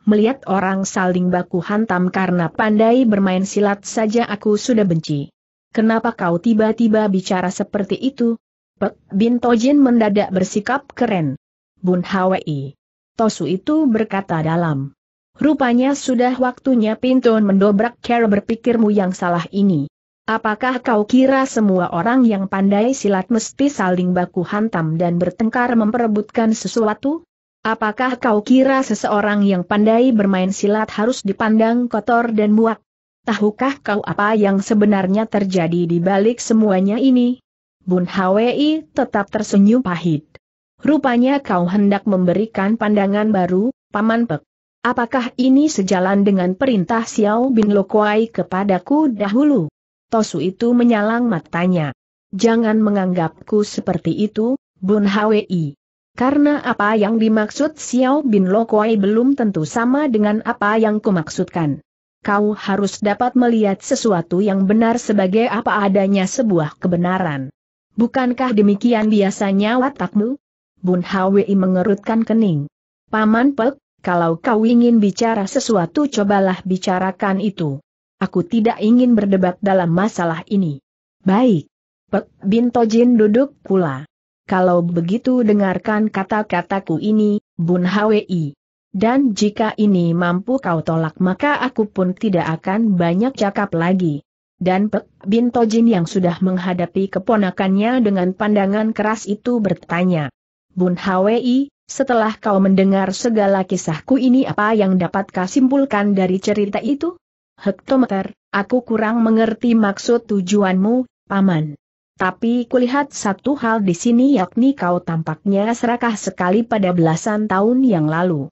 melihat orang saling baku hantam karena pandai bermain silat saja aku sudah benci. Kenapa kau tiba-tiba bicara seperti itu? Pek Bin Tojin mendadak bersikap keren. Bun Hwi. Tosu itu berkata dalam. Rupanya sudah waktunya Pintun mendobrak cara berpikirmu yang salah ini. Apakah kau kira semua orang yang pandai silat mesti saling baku hantam dan bertengkar memperebutkan sesuatu? Apakah kau kira seseorang yang pandai bermain silat harus dipandang kotor dan muak? Tahukah kau apa yang sebenarnya terjadi di balik semuanya ini? Bun Hwi tetap tersenyum pahit. Rupanya kau hendak memberikan pandangan baru, Paman Pek. Apakah ini sejalan dengan perintah Xiao Bin Lokuai kepadaku dahulu? Tosu itu menyalang matanya. Jangan menganggapku seperti itu, Bun Hwi. Karena apa yang dimaksud Xiao Bin Lokoi belum tentu sama dengan apa yang kumaksudkan. Kau harus dapat melihat sesuatu yang benar sebagai apa adanya sebuah kebenaran. Bukankah demikian biasanya watakmu? Bun Hwi mengerutkan kening. Paman Pek, kalau kau ingin bicara sesuatu cobalah bicarakan itu. Aku tidak ingin berdebat dalam masalah ini. Baik. Pek Bin Tojin duduk pula. Kalau begitu dengarkan kata-kataku ini, Bun Hwi. Dan jika ini mampu kau tolak maka aku pun tidak akan banyak cakap lagi. Dan Pek Bin Tojin yang sudah menghadapi keponakannya dengan pandangan keras itu bertanya. Bun Hwi, setelah kau mendengar segala kisahku ini apa yang dapat kau simpulkan dari cerita itu? Hektometer, aku kurang mengerti maksud tujuanmu, Paman. Tapi kulihat satu hal di sini yakni kau tampaknya serakah sekali pada belasan tahun yang lalu.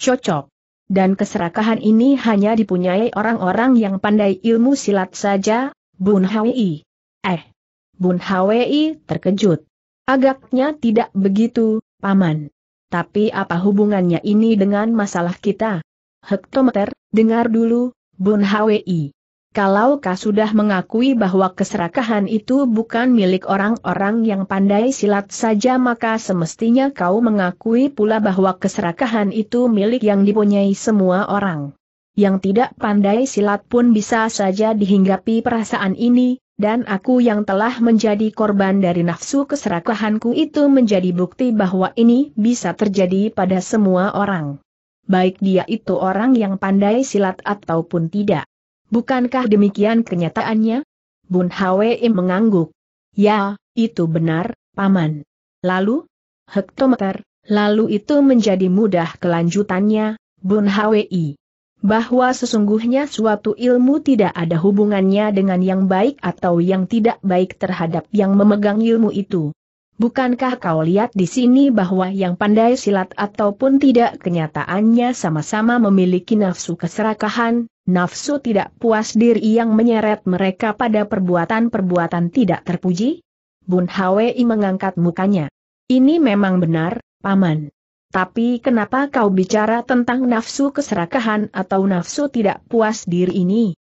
Cocok. Dan keserakahan ini hanya dipunyai orang-orang yang pandai ilmu silat saja, Bun Hwi. Eh. Bun Hwi terkejut. Agaknya tidak begitu, Paman. Tapi apa hubungannya ini dengan masalah kita? Hektometer, dengar dulu, Bun Hwi. Kalau kau sudah mengakui bahwa keserakahan itu bukan milik orang-orang yang pandai silat saja maka semestinya kau mengakui pula bahwa keserakahan itu milik yang dipunyai semua orang. Yang tidak pandai silat pun bisa saja dihinggapi perasaan ini, dan aku yang telah menjadi korban dari nafsu keserakahanku itu menjadi bukti bahwa ini bisa terjadi pada semua orang. Baik dia itu orang yang pandai silat ataupun tidak. Bukankah demikian kenyataannya? Bun Hwi mengangguk. Ya, itu benar, Paman. Lalu? Hektometer, lalu itu menjadi mudah kelanjutannya, Bun Hwi. Bahwa sesungguhnya suatu ilmu tidak ada hubungannya dengan yang baik atau yang tidak baik terhadap yang memegang ilmu itu. Bukankah kau lihat di sini bahwa yang pandai silat ataupun tidak kenyataannya sama-sama memiliki nafsu keserakahan, nafsu tidak puas diri yang menyeret mereka pada perbuatan-perbuatan tidak terpuji? Bun Hwei mengangkat mukanya. Ini memang benar, Paman. Tapi kenapa kau bicara tentang nafsu keserakahan atau nafsu tidak puas diri ini?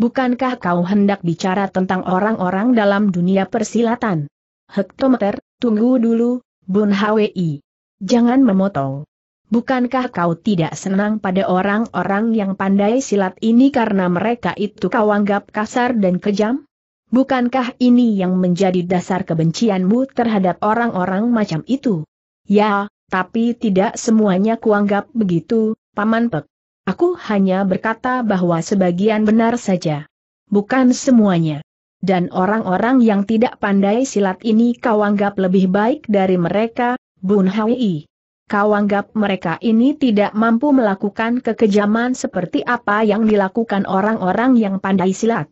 Bukankah kau hendak bicara tentang orang-orang dalam dunia persilatan? Hektometer, tunggu dulu, Bun Hwi. Jangan memotong. Bukankah kau tidak senang pada orang-orang yang pandai silat ini karena mereka itu kau anggap kasar dan kejam? Bukankah ini yang menjadi dasar kebencianmu terhadap orang-orang macam itu? Ya, tapi tidak semuanya kuanggap begitu, Paman Pek. Aku hanya berkata bahwa sebagian benar saja. Bukan semuanya. Dan orang-orang yang tidak pandai silat ini kau anggap lebih baik dari mereka, Bun Hawi kau anggap mereka ini tidak mampu melakukan kekejaman seperti apa yang dilakukan orang-orang yang pandai silat.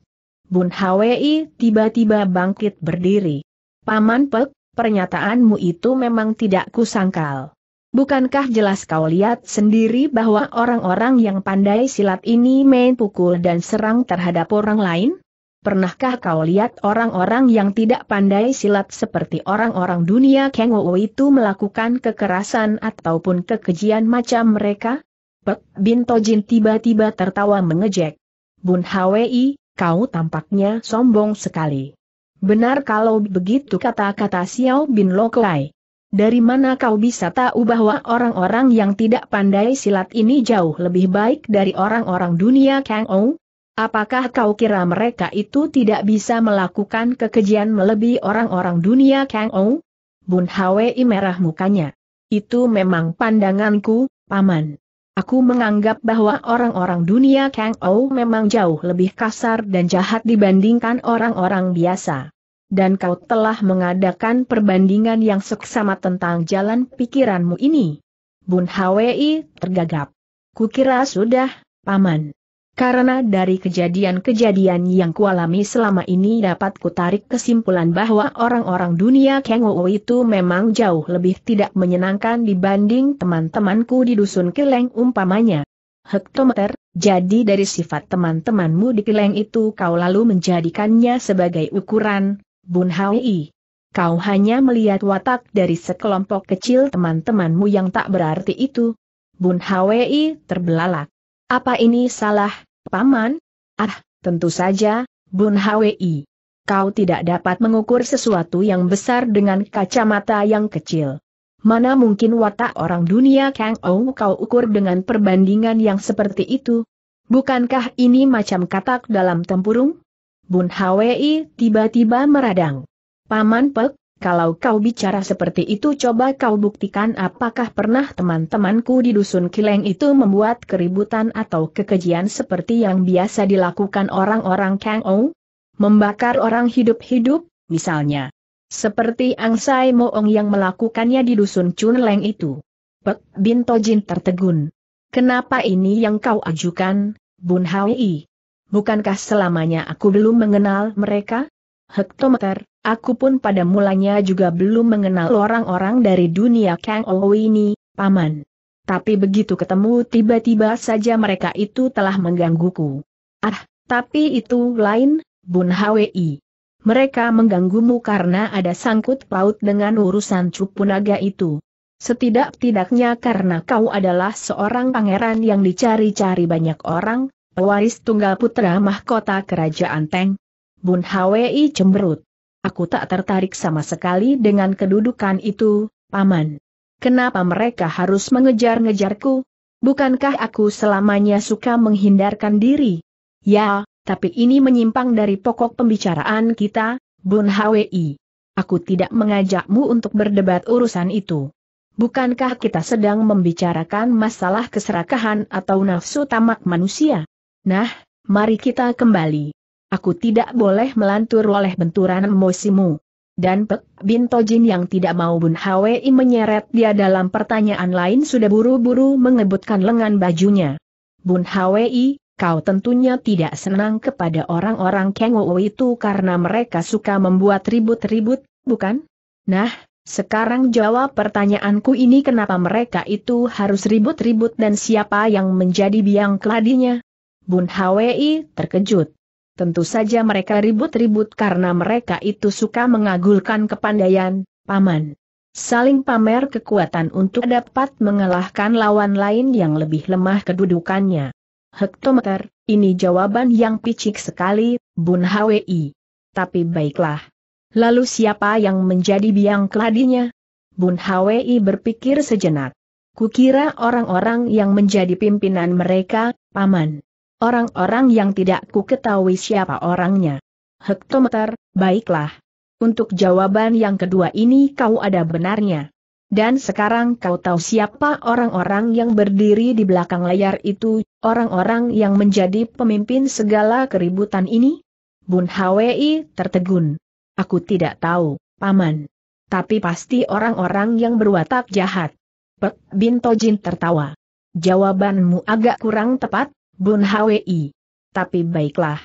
Bun Hwi tiba-tiba bangkit berdiri. Paman Pek, pernyataanmu itu memang tidak kusangkal. Bukankah jelas kau lihat sendiri bahwa orang-orang yang pandai silat ini main pukul dan serang terhadap orang lain? Pernahkah kau lihat orang-orang yang tidak pandai silat seperti orang-orang dunia Kengowo itu melakukan kekerasan ataupun kekejian macam mereka? Pek Bin Tojin tiba-tiba tertawa mengejek. Bun Hwi, kau tampaknya sombong sekali. Benar kalau begitu kata-kata Xiao Bin Lokai. Dari mana kau bisa tahu bahwa orang-orang yang tidak pandai silat ini jauh lebih baik dari orang-orang dunia Kang Ong? Apakah kau kira mereka itu tidak bisa melakukan kekejian melebihi orang-orang dunia Kang Ou? Bun Hwei merah mukanya. Itu memang pandanganku, Paman. Aku menganggap bahwa orang-orang dunia Kang Ou memang jauh lebih kasar dan jahat dibandingkan orang-orang biasa. Dan kau telah mengadakan perbandingan yang seksama tentang jalan pikiranmu ini. Bun Hwei tergagap. Kukira sudah, Paman. Karena dari kejadian-kejadian yang kualami selama ini dapat kutarik kesimpulan bahwa orang-orang dunia Kengou itu memang jauh lebih tidak menyenangkan dibanding teman-temanku di dusun Kileng umpamanya. Hektometer, jadi dari sifat teman-temanmu di Kileng itu kau lalu menjadikannya sebagai ukuran, Bun Hawi, Kau hanya melihat watak dari sekelompok kecil teman-temanmu yang tak berarti itu. Bun Hawi terbelalak. Apa ini salah? Paman? Ah, tentu saja, Bun Hwi. Kau tidak dapat mengukur sesuatu yang besar dengan kacamata yang kecil. Mana mungkin watak orang dunia Kang Ou kau ukur dengan perbandingan yang seperti itu? Bukankah ini macam katak dalam tempurung? Bun Hwi tiba-tiba meradang. Paman Pek, kalau kau bicara seperti itu coba kau buktikan apakah pernah teman-temanku di dusun Kileng itu membuat keributan atau kekejian seperti yang biasa dilakukan orang-orang Kang Ou? Membakar orang hidup-hidup, misalnya. Seperti Ang Sai Moong yang melakukannya di dusun Chun Leng itu. Pek Binto Jin tertegun. Kenapa ini yang kau ajukan, Bun Hwi? Bukankah selamanya aku belum mengenal mereka? Hektometer, Aku pun pada mulanya juga belum mengenal orang-orang dari dunia Kang Owi ini, Paman. Tapi begitu ketemu tiba-tiba saja mereka itu telah menggangguku. Ah, tapi itu lain, Bun Hwi. Mereka mengganggumu karena ada sangkut paut dengan urusan cupu naga itu. Setidak-tidaknya karena kau adalah seorang pangeran yang dicari-cari banyak orang, pewaris tunggal putra mahkota kerajaan Teng. Bun Hwi cemberut. Aku tak tertarik sama sekali dengan kedudukan itu, Paman. Kenapa mereka harus mengejar-ngejarku? Bukankah aku selamanya suka menghindarkan diri? Ya, tapi ini menyimpang dari pokok pembicaraan kita, Bun Hwi. Aku tidak mengajakmu untuk berdebat urusan itu. Bukankah kita sedang membicarakan masalah keserakahan atau nafsu tamak manusia? Nah, mari kita kembali. Aku tidak boleh melantur oleh benturan emosimu. Dan Pek Bin Tojin yang tidak mau Bun Hwi menyeret dia dalam pertanyaan lain sudah buru-buru mengebutkan lengan bajunya. Bun Hwi, kau tentunya tidak senang kepada orang-orang Kengo itu karena mereka suka membuat ribut-ribut, bukan? Nah, sekarang jawab pertanyaanku ini kenapa mereka itu harus ribut-ribut dan siapa yang menjadi biang keladinya? Bun Hwi terkejut. Tentu saja mereka ribut-ribut karena mereka itu suka mengagulkan kepandaian, paman. Saling pamer kekuatan untuk dapat mengalahkan lawan lain yang lebih lemah kedudukannya. Hektometer, ini jawaban yang picik sekali, Bun Hwi. Tapi baiklah. Lalu siapa yang menjadi biang keladinya? Bun Hwi berpikir sejenak. Kukira orang-orang yang menjadi pimpinan mereka, paman. Orang-orang yang tidak ku ketahui siapa orangnya. Hektometer, baiklah. Untuk jawaban yang kedua ini kau ada benarnya. Dan sekarang kau tahu siapa orang-orang yang berdiri di belakang layar itu, orang-orang yang menjadi pemimpin segala keributan ini? Bun Hwi tertegun. Aku tidak tahu, Paman. Tapi pasti orang-orang yang berwatak jahat. Pek Bin tertawa. Jawabanmu agak kurang tepat, Bun Hwi. Tapi baiklah.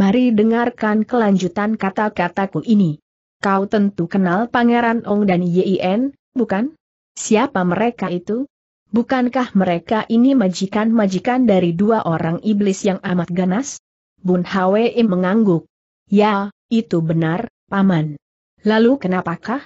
Mari dengarkan kelanjutan kata-kataku ini. Kau tentu kenal Pangeran Ong dan Yin, bukan? Siapa mereka itu? Bukankah mereka ini majikan-majikan dari dua orang iblis yang amat ganas? Bun Hwi mengangguk. Ya, itu benar, Paman. Lalu kenapakah?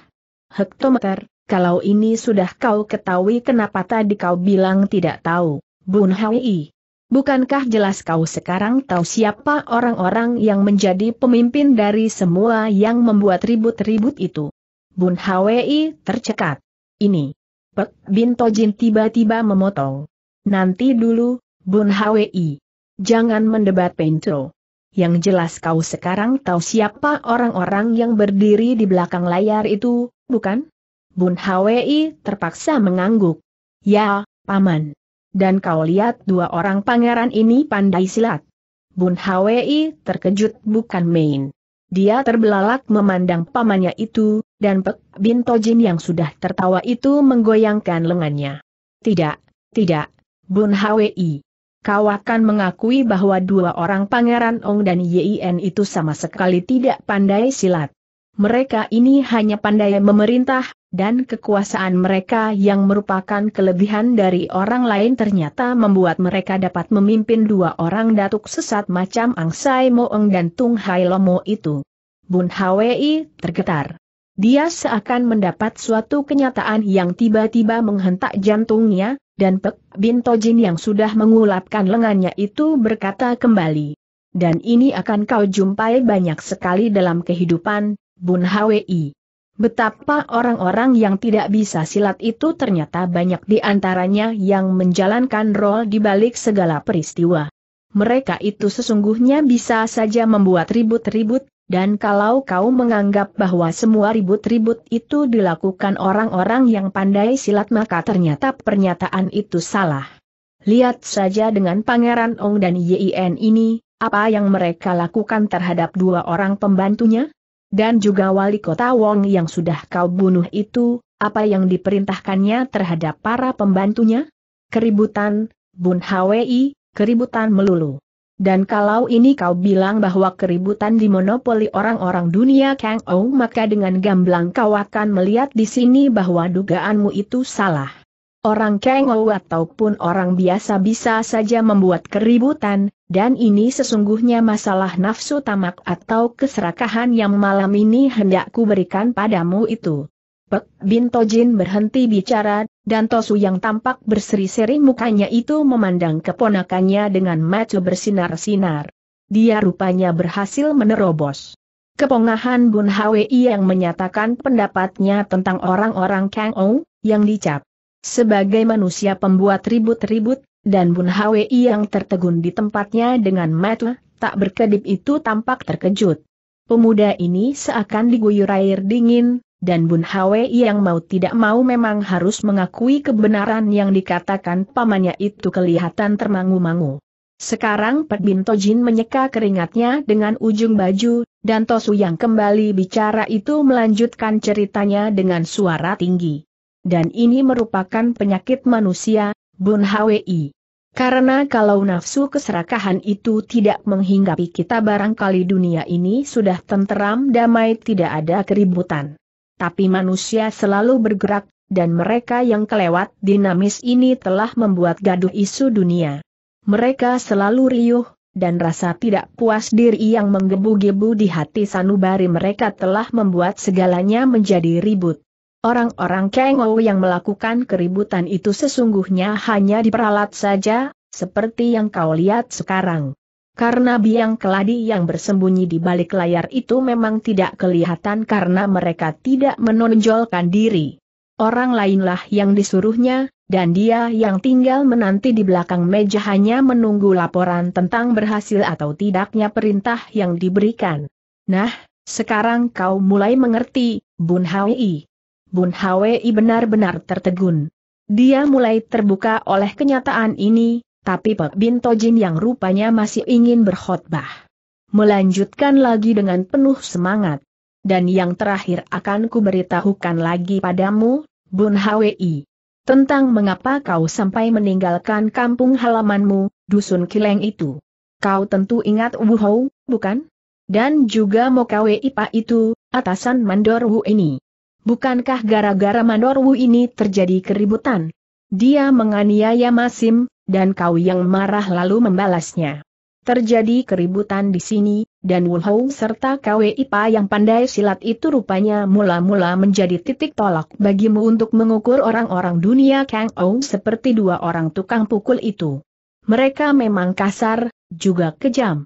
Hektometer, kalau ini sudah kau ketahui kenapa tadi kau bilang tidak tahu, Bun Hwi. Bukankah jelas kau sekarang tahu siapa orang-orang yang menjadi pemimpin dari semua yang membuat ribut-ribut itu? Bun Hwi tercekat. Ini. Pek Bin Tojin tiba-tiba memotong. Nanti dulu, Bun Hwi. Jangan mendebat Pencro. Yang jelas kau sekarang tahu siapa orang-orang yang berdiri di belakang layar itu, bukan? Bun Hwi terpaksa mengangguk. Ya, Paman dan kau lihat dua orang pangeran ini pandai silat. Bun Hwi terkejut bukan main. Dia terbelalak memandang pamannya itu, dan Pek Bin Tojin yang sudah tertawa itu menggoyangkan lengannya. Tidak, tidak, Bun Hwi. Kau akan mengakui bahwa dua orang pangeran Ong dan Yin itu sama sekali tidak pandai silat mereka ini hanya pandai memerintah, dan kekuasaan mereka yang merupakan kelebihan dari orang lain ternyata membuat mereka dapat memimpin dua orang datuk sesat macam Ang Sai Moeng dan Tung Hai Lomo itu. Bun Hwi tergetar. Dia seakan mendapat suatu kenyataan yang tiba-tiba menghentak jantungnya, dan Pek Bin Tojin yang sudah mengulapkan lengannya itu berkata kembali. Dan ini akan kau jumpai banyak sekali dalam kehidupan, Bun Hwi. Betapa orang-orang yang tidak bisa silat itu ternyata banyak di antaranya yang menjalankan rol di balik segala peristiwa. Mereka itu sesungguhnya bisa saja membuat ribut-ribut, dan kalau kau menganggap bahwa semua ribut-ribut itu dilakukan orang-orang yang pandai silat maka ternyata pernyataan itu salah. Lihat saja dengan Pangeran Ong dan Yin ini, apa yang mereka lakukan terhadap dua orang pembantunya? dan juga wali kota Wong yang sudah kau bunuh itu, apa yang diperintahkannya terhadap para pembantunya? Keributan, Bun Hwi, keributan melulu. Dan kalau ini kau bilang bahwa keributan dimonopoli orang-orang dunia Kang Ou maka dengan gamblang kau akan melihat di sini bahwa dugaanmu itu salah. Orang kengo ataupun orang biasa bisa saja membuat keributan, dan ini sesungguhnya masalah nafsu tamak atau keserakahan yang malam ini hendakku berikan padamu itu. Pek Bin Jin berhenti bicara, dan Tosu yang tampak berseri-seri mukanya itu memandang keponakannya dengan mata bersinar-sinar. Dia rupanya berhasil menerobos. Kepongahan Bun Hwi yang menyatakan pendapatnya tentang orang-orang Kang Ong, yang dicap sebagai manusia pembuat ribut-ribut, dan Bun Hwi yang tertegun di tempatnya dengan mata, tak berkedip itu tampak terkejut. Pemuda ini seakan diguyur air dingin, dan Bun Hwi yang mau tidak mau memang harus mengakui kebenaran yang dikatakan pamannya itu kelihatan termangu-mangu. Sekarang Pek Binto Tojin menyeka keringatnya dengan ujung baju, dan Tosu yang kembali bicara itu melanjutkan ceritanya dengan suara tinggi dan ini merupakan penyakit manusia, Bun Hwi. Karena kalau nafsu keserakahan itu tidak menghinggapi kita barangkali dunia ini sudah tenteram damai tidak ada keributan. Tapi manusia selalu bergerak, dan mereka yang kelewat dinamis ini telah membuat gaduh isu dunia. Mereka selalu riuh, dan rasa tidak puas diri yang menggebu-gebu di hati sanubari mereka telah membuat segalanya menjadi ribut. Orang-orang Kengo yang melakukan keributan itu sesungguhnya hanya diperalat saja, seperti yang kau lihat sekarang. Karena biang keladi yang bersembunyi di balik layar itu memang tidak kelihatan karena mereka tidak menonjolkan diri. Orang lainlah yang disuruhnya, dan dia yang tinggal menanti di belakang meja hanya menunggu laporan tentang berhasil atau tidaknya perintah yang diberikan. Nah, sekarang kau mulai mengerti, Bun Hai. Bun Hwi benar-benar tertegun. Dia mulai terbuka oleh kenyataan ini, tapi Pak Bin Tojin yang rupanya masih ingin berkhotbah. Melanjutkan lagi dengan penuh semangat. Dan yang terakhir akan kuberitahukan lagi padamu, Bun Hwi. Tentang mengapa kau sampai meninggalkan kampung halamanmu, dusun Kileng itu. Kau tentu ingat Wuhou, bukan? Dan juga Mokawe Ipa itu, atasan Mandor Wu ini. Bukankah gara-gara Wu ini terjadi keributan? Dia menganiaya Masim, dan kau yang marah lalu membalasnya. Terjadi keributan di sini, dan Wu Wulhou serta Kau Ipa yang pandai silat itu rupanya mula-mula menjadi titik tolak bagimu untuk mengukur orang-orang dunia Kang Ou seperti dua orang tukang pukul itu. Mereka memang kasar, juga kejam.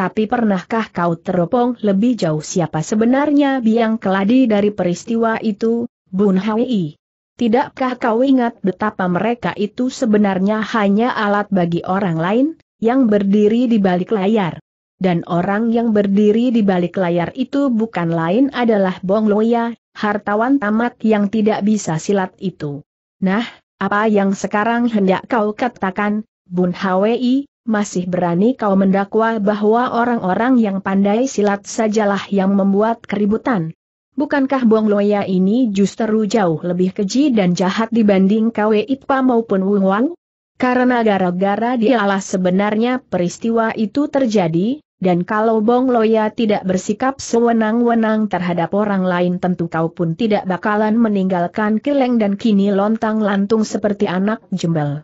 Tapi pernahkah kau teropong lebih jauh siapa sebenarnya biang keladi dari peristiwa itu, Bun Hai? Tidakkah kau ingat betapa mereka itu sebenarnya hanya alat bagi orang lain, yang berdiri di balik layar? Dan orang yang berdiri di balik layar itu bukan lain adalah Bong Loya, hartawan tamat yang tidak bisa silat itu. Nah, apa yang sekarang hendak kau katakan, Bun Hwi, masih berani kau mendakwa bahwa orang-orang yang pandai silat sajalah yang membuat keributan. Bukankah Bong Loya ini justru jauh lebih keji dan jahat dibanding KW Ipa maupun Wung Wang? Karena gara-gara dialah sebenarnya peristiwa itu terjadi, dan kalau Bong Loya tidak bersikap sewenang-wenang terhadap orang lain tentu kau pun tidak bakalan meninggalkan Keleng dan kini lontang-lantung seperti anak jembel.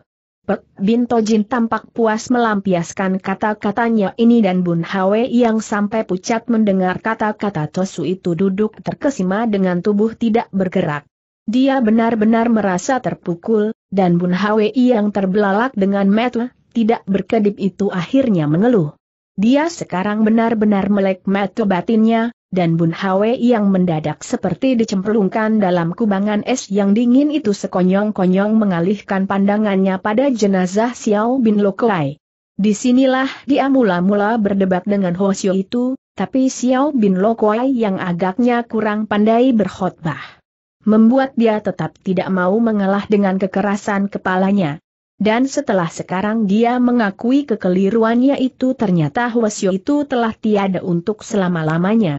Pek Binto Jin tampak puas melampiaskan kata-katanya ini dan Bun Hwe yang sampai pucat mendengar kata-kata Tosu itu duduk terkesima dengan tubuh tidak bergerak. Dia benar-benar merasa terpukul, dan Bun Hwe yang terbelalak dengan mata tidak berkedip itu akhirnya mengeluh. Dia sekarang benar-benar melek metu batinnya, dan Bun Hwe yang mendadak seperti dicemplungkan dalam kubangan es yang dingin itu sekonyong-konyong mengalihkan pandangannya pada jenazah Xiao Bin Lokai. Disinilah dia mula-mula berdebat dengan Hosio itu, tapi Xiao Bin Lokai yang agaknya kurang pandai berkhotbah. Membuat dia tetap tidak mau mengalah dengan kekerasan kepalanya. Dan setelah sekarang dia mengakui kekeliruannya itu ternyata Hwasyo itu telah tiada untuk selama-lamanya.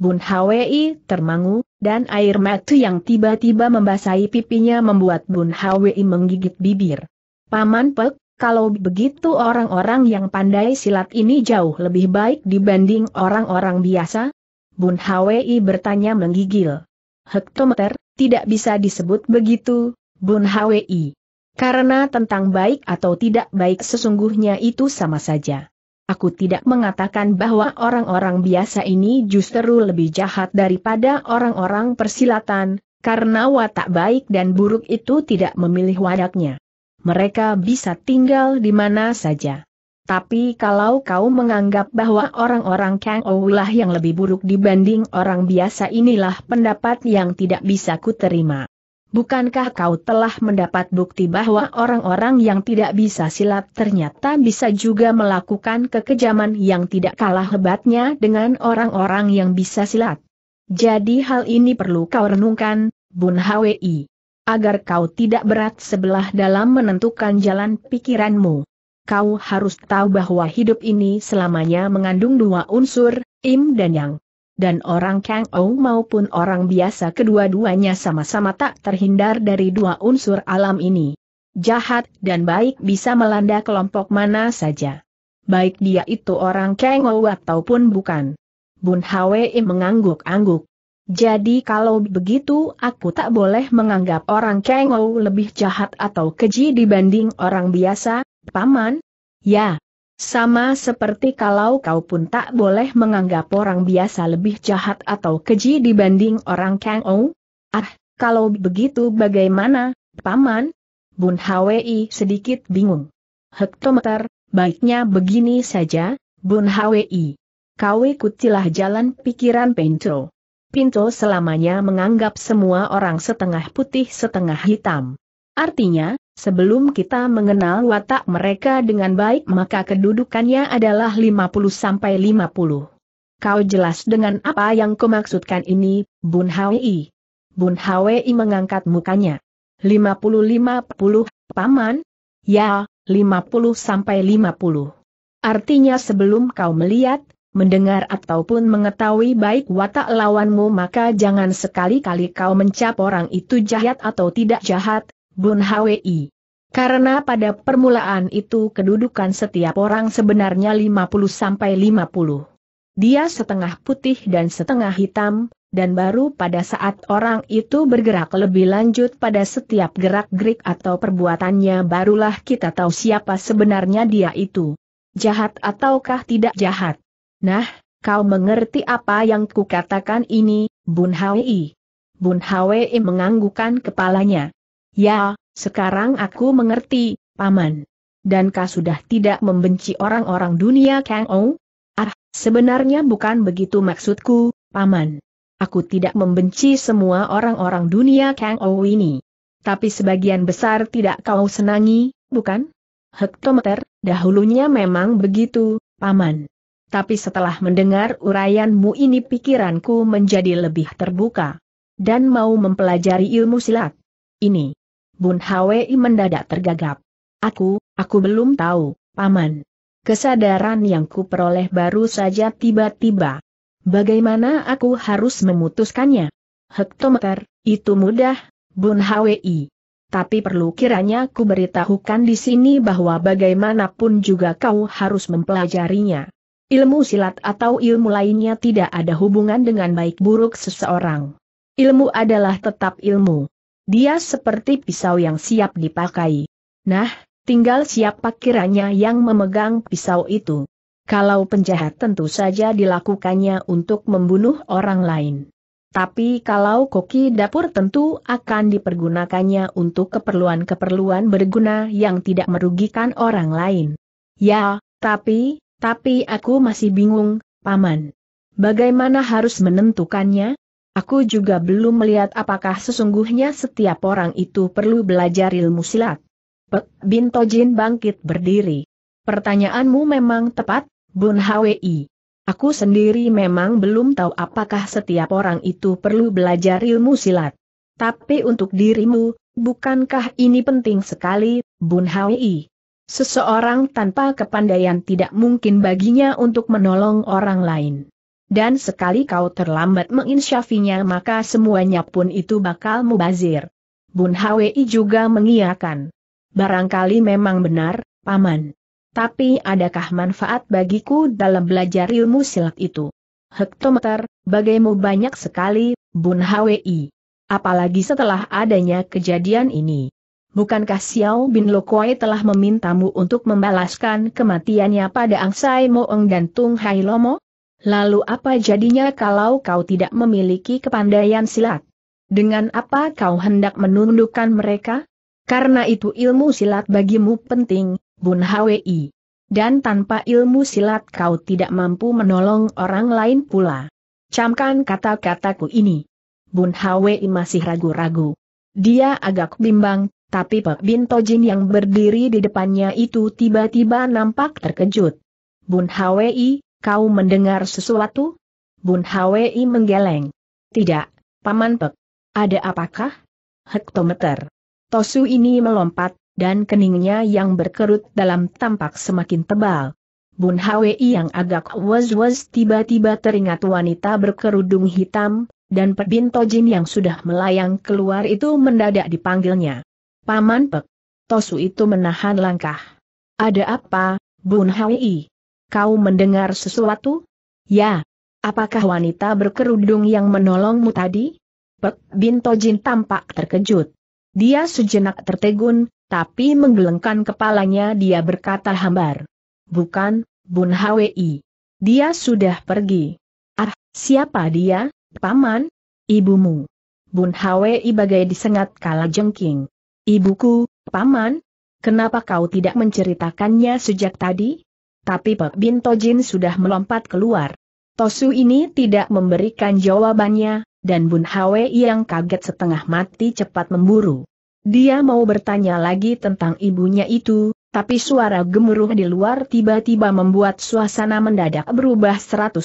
Bun Hwi termangu, dan air mata yang tiba-tiba membasahi pipinya membuat Bun Hwi menggigit bibir. Paman Pek, kalau begitu orang-orang yang pandai silat ini jauh lebih baik dibanding orang-orang biasa? Bun Hwi bertanya menggigil. Hektometer, tidak bisa disebut begitu, Bun Hwi. Karena tentang baik atau tidak baik sesungguhnya itu sama saja aku tidak mengatakan bahwa orang-orang biasa ini justru lebih jahat daripada orang-orang persilatan, karena watak baik dan buruk itu tidak memilih wadaknya. Mereka bisa tinggal di mana saja. Tapi kalau kau menganggap bahwa orang-orang Kang Oulah yang lebih buruk dibanding orang biasa inilah pendapat yang tidak bisa kuterima. Bukankah kau telah mendapat bukti bahwa orang-orang yang tidak bisa silat ternyata bisa juga melakukan kekejaman yang tidak kalah hebatnya dengan orang-orang yang bisa silat? Jadi hal ini perlu kau renungkan, Bun Hwi. Agar kau tidak berat sebelah dalam menentukan jalan pikiranmu. Kau harus tahu bahwa hidup ini selamanya mengandung dua unsur, im dan yang dan orang Kang Ou maupun orang biasa kedua-duanya sama-sama tak terhindar dari dua unsur alam ini. Jahat dan baik bisa melanda kelompok mana saja. Baik dia itu orang Kang Ou ataupun bukan. Bun Hwee mengangguk-angguk. Jadi kalau begitu aku tak boleh menganggap orang Kang Ou lebih jahat atau keji dibanding orang biasa, Paman? Ya, sama seperti kalau kau pun tak boleh menganggap orang biasa lebih jahat atau keji dibanding orang Kang Ou. Ah, kalau begitu bagaimana, Paman? Bun Hwi sedikit bingung. Hektometer, baiknya begini saja, Bun Hwi. Kau ikutilah jalan pikiran Pinto. Pinto selamanya menganggap semua orang setengah putih setengah hitam. Artinya, Sebelum kita mengenal watak mereka dengan baik maka kedudukannya adalah 50-50. Kau jelas dengan apa yang kumaksudkan ini, Bun Hwi. Bun Hwi mengangkat mukanya. 50-50, Paman? Ya, 50-50. Artinya sebelum kau melihat, mendengar ataupun mengetahui baik watak lawanmu maka jangan sekali-kali kau mencap orang itu jahat atau tidak jahat, Bun Hwi. Karena pada permulaan itu kedudukan setiap orang sebenarnya 50-50. Dia setengah putih dan setengah hitam, dan baru pada saat orang itu bergerak lebih lanjut pada setiap gerak-gerik atau perbuatannya barulah kita tahu siapa sebenarnya dia itu. Jahat ataukah tidak jahat? Nah, kau mengerti apa yang kukatakan ini, Bun Hwi? Bun Hwi menganggukan kepalanya. Ya, sekarang aku mengerti, Paman. Dan kau sudah tidak membenci orang-orang dunia Kang Ou? Ah, sebenarnya bukan begitu maksudku, Paman. Aku tidak membenci semua orang-orang dunia Kang Ou ini. Tapi sebagian besar tidak kau senangi, bukan? Hektometer, dahulunya memang begitu, Paman. Tapi setelah mendengar uraianmu ini pikiranku menjadi lebih terbuka. Dan mau mempelajari ilmu silat. Ini Bun Hwi mendadak tergagap. Aku, aku belum tahu, Paman. Kesadaran yang kuperoleh baru saja tiba-tiba. Bagaimana aku harus memutuskannya? Hektometer, itu mudah, Bun Hwi. Tapi perlu kiranya ku beritahukan di sini bahwa bagaimanapun juga kau harus mempelajarinya. Ilmu silat atau ilmu lainnya tidak ada hubungan dengan baik buruk seseorang. Ilmu adalah tetap ilmu. Dia seperti pisau yang siap dipakai. Nah, tinggal siapa kiranya yang memegang pisau itu. Kalau penjahat tentu saja dilakukannya untuk membunuh orang lain. Tapi kalau koki dapur tentu akan dipergunakannya untuk keperluan-keperluan berguna yang tidak merugikan orang lain. Ya, tapi, tapi aku masih bingung, Paman. Bagaimana harus menentukannya? Aku juga belum melihat apakah sesungguhnya setiap orang itu perlu belajar ilmu silat. Pek Bin Tojin bangkit berdiri. Pertanyaanmu memang tepat, Bun Hwi. Aku sendiri memang belum tahu apakah setiap orang itu perlu belajar ilmu silat. Tapi untuk dirimu, bukankah ini penting sekali, Bun Hwi? Seseorang tanpa kepandaian tidak mungkin baginya untuk menolong orang lain. Dan sekali kau terlambat menginsyafinya maka semuanya pun itu bakal mubazir. Bun Hwi juga mengiyakan. Barangkali memang benar, Paman. Tapi adakah manfaat bagiku dalam belajar ilmu silat itu? Hektometer, bagaimu banyak sekali, Bun Hwi. Apalagi setelah adanya kejadian ini. Bukankah Xiao Bin Lokoi telah memintamu untuk membalaskan kematiannya pada Ang Sai Moeng dan Tung Hai Lomo? Lalu apa jadinya kalau kau tidak memiliki kepandaian silat? Dengan apa kau hendak menundukkan mereka? Karena itu ilmu silat bagimu penting, Bun Hwi. Dan tanpa ilmu silat kau tidak mampu menolong orang lain pula. Camkan kata-kataku ini. Bun Hwi masih ragu-ragu. Dia agak bimbang, tapi Pak Bin Tojin yang berdiri di depannya itu tiba-tiba nampak terkejut. Bun Hwi, Kau mendengar sesuatu? Bun Hwi menggeleng. Tidak, Paman Pek. Ada apakah? Hektometer. Tosu ini melompat, dan keningnya yang berkerut dalam tampak semakin tebal. Bun Hwi yang agak was-was tiba-tiba teringat wanita berkerudung hitam, dan Pebin Tojin yang sudah melayang keluar itu mendadak dipanggilnya. Paman Pek. Tosu itu menahan langkah. Ada apa, Bun Hwi? Kau mendengar sesuatu? Ya. Apakah wanita berkerudung yang menolongmu tadi? Pek Binto tampak terkejut. Dia sejenak tertegun, tapi menggelengkan kepalanya dia berkata hambar. Bukan, Bun Hwi. Dia sudah pergi. Ah, siapa dia, paman? Ibumu. Bun Hwi bagai disengat kala jengking. Ibuku, paman? Kenapa kau tidak menceritakannya sejak tadi? Tapi Pak Bin Tojin sudah melompat keluar. Tosu ini tidak memberikan jawabannya, dan Bun Hwe yang kaget setengah mati cepat memburu. Dia mau bertanya lagi tentang ibunya itu, tapi suara gemuruh di luar tiba-tiba membuat suasana mendadak berubah 180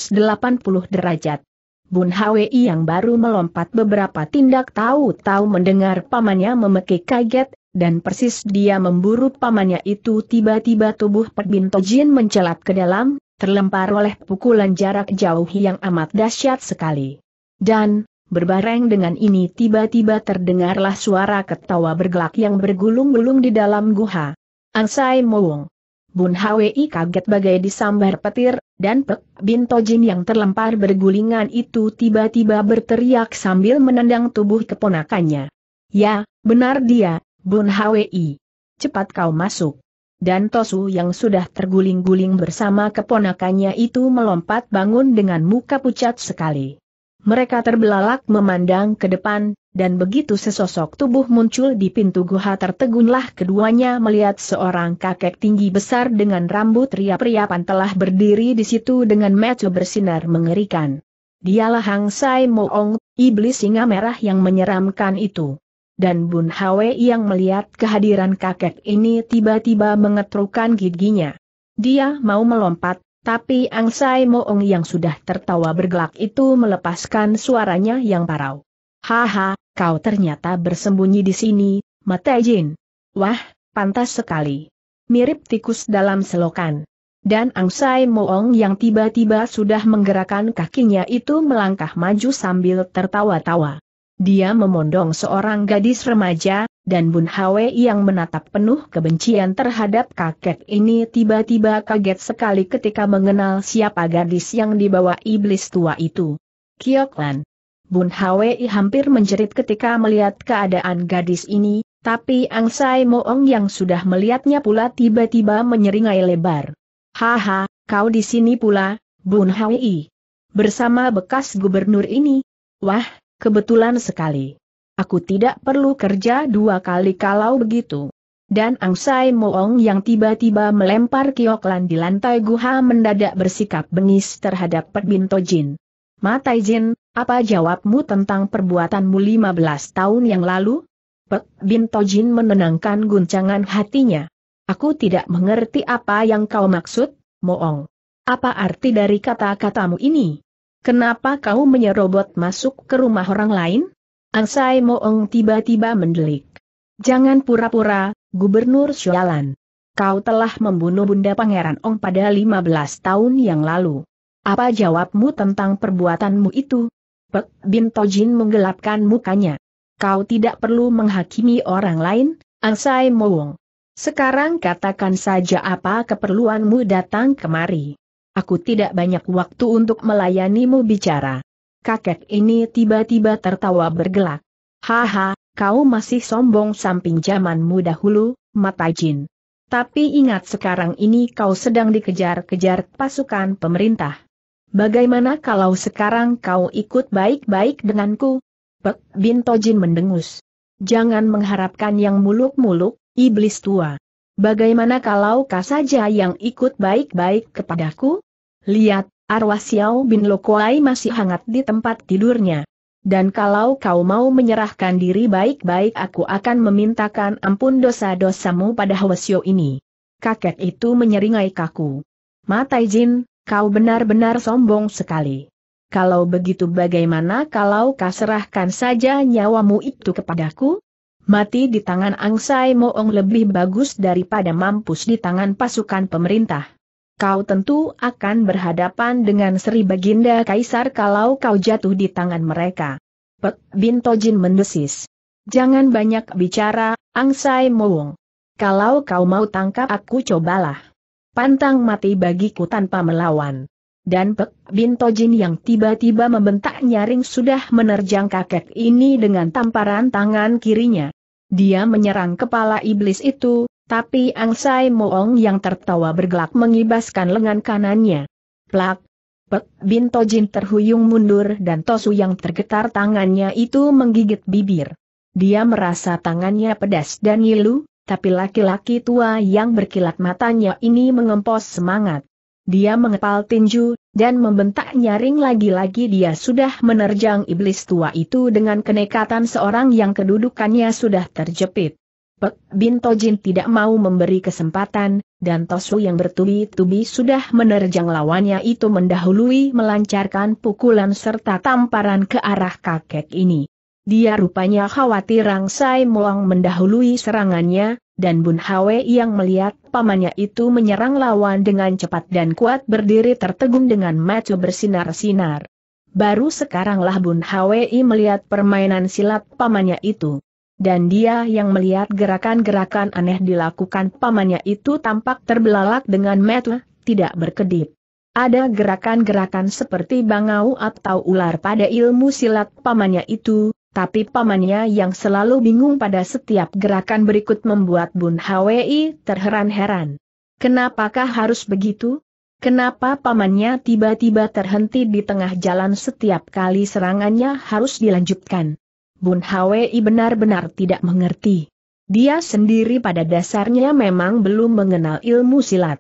derajat. Bun Hwe yang baru melompat beberapa tindak tahu-tahu mendengar pamannya memekik kaget, dan persis dia memburu pamannya itu tiba-tiba tubuh Perbinto Jin mencelat ke dalam, terlempar oleh pukulan jarak jauh yang amat dahsyat sekali. Dan, berbareng dengan ini tiba-tiba terdengarlah suara ketawa bergelak yang bergulung-gulung di dalam guha. Angsai Mowong. Bun Hwi kaget bagai disambar petir, dan Pek Binto Jin yang terlempar bergulingan itu tiba-tiba berteriak sambil menendang tubuh keponakannya. Ya, benar dia, Bun Hwi. Cepat kau masuk. Dan Tosu yang sudah terguling-guling bersama keponakannya itu melompat bangun dengan muka pucat sekali. Mereka terbelalak memandang ke depan, dan begitu sesosok tubuh muncul di pintu guha tertegunlah keduanya melihat seorang kakek tinggi besar dengan rambut riap-riapan telah berdiri di situ dengan mata bersinar mengerikan. Dialah Hang Sai Moong, iblis singa merah yang menyeramkan itu dan Bun Hwe yang melihat kehadiran kakek ini tiba-tiba mengetrukan giginya. Dia mau melompat, tapi Ang Sai Moong yang sudah tertawa bergelak itu melepaskan suaranya yang parau. Haha, kau ternyata bersembunyi di sini, Mata Jin. Wah, pantas sekali. Mirip tikus dalam selokan. Dan Ang Sai Moong yang tiba-tiba sudah menggerakkan kakinya itu melangkah maju sambil tertawa-tawa. Dia memondong seorang gadis remaja, dan Bun Hwe yang menatap penuh kebencian terhadap kakek ini tiba-tiba kaget sekali ketika mengenal siapa gadis yang dibawa iblis tua itu. Kioklan. Bun Hwe hampir menjerit ketika melihat keadaan gadis ini, tapi Ang Sai Moong yang sudah melihatnya pula tiba-tiba menyeringai lebar. Haha, kau di sini pula, Bun Hwe. Bersama bekas gubernur ini. Wah, Kebetulan sekali. Aku tidak perlu kerja dua kali kalau begitu. Dan Angsai Moong yang tiba-tiba melempar kioklan di lantai guha mendadak bersikap bengis terhadap Perbinto Jin. Matai Jin, apa jawabmu tentang perbuatanmu 15 tahun yang lalu? Pek Binto Jin menenangkan guncangan hatinya. Aku tidak mengerti apa yang kau maksud, Moong. Apa arti dari kata-katamu ini? Kenapa kau menyerobot masuk ke rumah orang lain? Angsai Moong tiba-tiba mendelik. Jangan pura-pura, Gubernur Shualan. Kau telah membunuh Bunda Pangeran Ong pada 15 tahun yang lalu. Apa jawabmu tentang perbuatanmu itu? Pek Bin Tojin menggelapkan mukanya. Kau tidak perlu menghakimi orang lain, Angsai Moong. Sekarang katakan saja apa keperluanmu datang kemari. Aku tidak banyak waktu untuk melayanimu bicara. Kakek ini tiba-tiba tertawa bergelak. Haha, kau masih sombong samping zamanmu dahulu, mata jin. Tapi ingat sekarang ini kau sedang dikejar-kejar pasukan pemerintah. Bagaimana kalau sekarang kau ikut baik-baik denganku? Pek Binto Jin mendengus. Jangan mengharapkan yang muluk-muluk, iblis tua. Bagaimana kalau kau saja yang ikut baik-baik kepadaku? Lihat, arwah Xiao Bin Lokuai masih hangat di tempat tidurnya. Dan kalau kau mau menyerahkan diri baik-baik aku akan memintakan ampun dosa-dosamu pada Hwasyo ini. Kakek itu menyeringai kaku. Mata Jin, kau benar-benar sombong sekali. Kalau begitu bagaimana kalau kau serahkan saja nyawamu itu kepadaku? Mati di tangan Angsai Moong lebih bagus daripada mampus di tangan pasukan pemerintah kau tentu akan berhadapan dengan Sri Baginda Kaisar kalau kau jatuh di tangan mereka. Pek Bintojin mendesis. Jangan banyak bicara, Angsai Mowong. Kalau kau mau tangkap aku cobalah. Pantang mati bagiku tanpa melawan. Dan Pek Bintojin yang tiba-tiba membentak nyaring sudah menerjang kakek ini dengan tamparan tangan kirinya. Dia menyerang kepala iblis itu, tapi Angsai Moong yang tertawa bergelak mengibaskan lengan kanannya. Plak! Pek Bin Tojin terhuyung mundur dan Tosu yang tergetar tangannya itu menggigit bibir. Dia merasa tangannya pedas dan ngilu, tapi laki-laki tua yang berkilat matanya ini mengempos semangat. Dia mengepal tinju, dan membentak nyaring lagi-lagi dia sudah menerjang iblis tua itu dengan kenekatan seorang yang kedudukannya sudah terjepit. Pek Bin Tojin tidak mau memberi kesempatan, dan Tosu yang bertubi-tubi sudah menerjang lawannya itu mendahului melancarkan pukulan serta tamparan ke arah kakek ini. Dia rupanya khawatir Rangsai Muang mendahului serangannya, dan Bun Hwe yang melihat pamannya itu menyerang lawan dengan cepat dan kuat berdiri tertegun dengan mata bersinar-sinar. Baru sekaranglah Bun Hwe melihat permainan silat pamannya itu dan dia yang melihat gerakan-gerakan aneh dilakukan pamannya itu tampak terbelalak dengan metu, tidak berkedip. Ada gerakan-gerakan seperti bangau atau ular pada ilmu silat pamannya itu, tapi pamannya yang selalu bingung pada setiap gerakan berikut membuat Bun Hwi terheran-heran. Kenapakah harus begitu? Kenapa pamannya tiba-tiba terhenti di tengah jalan setiap kali serangannya harus dilanjutkan? Bun Hwi benar-benar tidak mengerti. Dia sendiri pada dasarnya memang belum mengenal ilmu silat.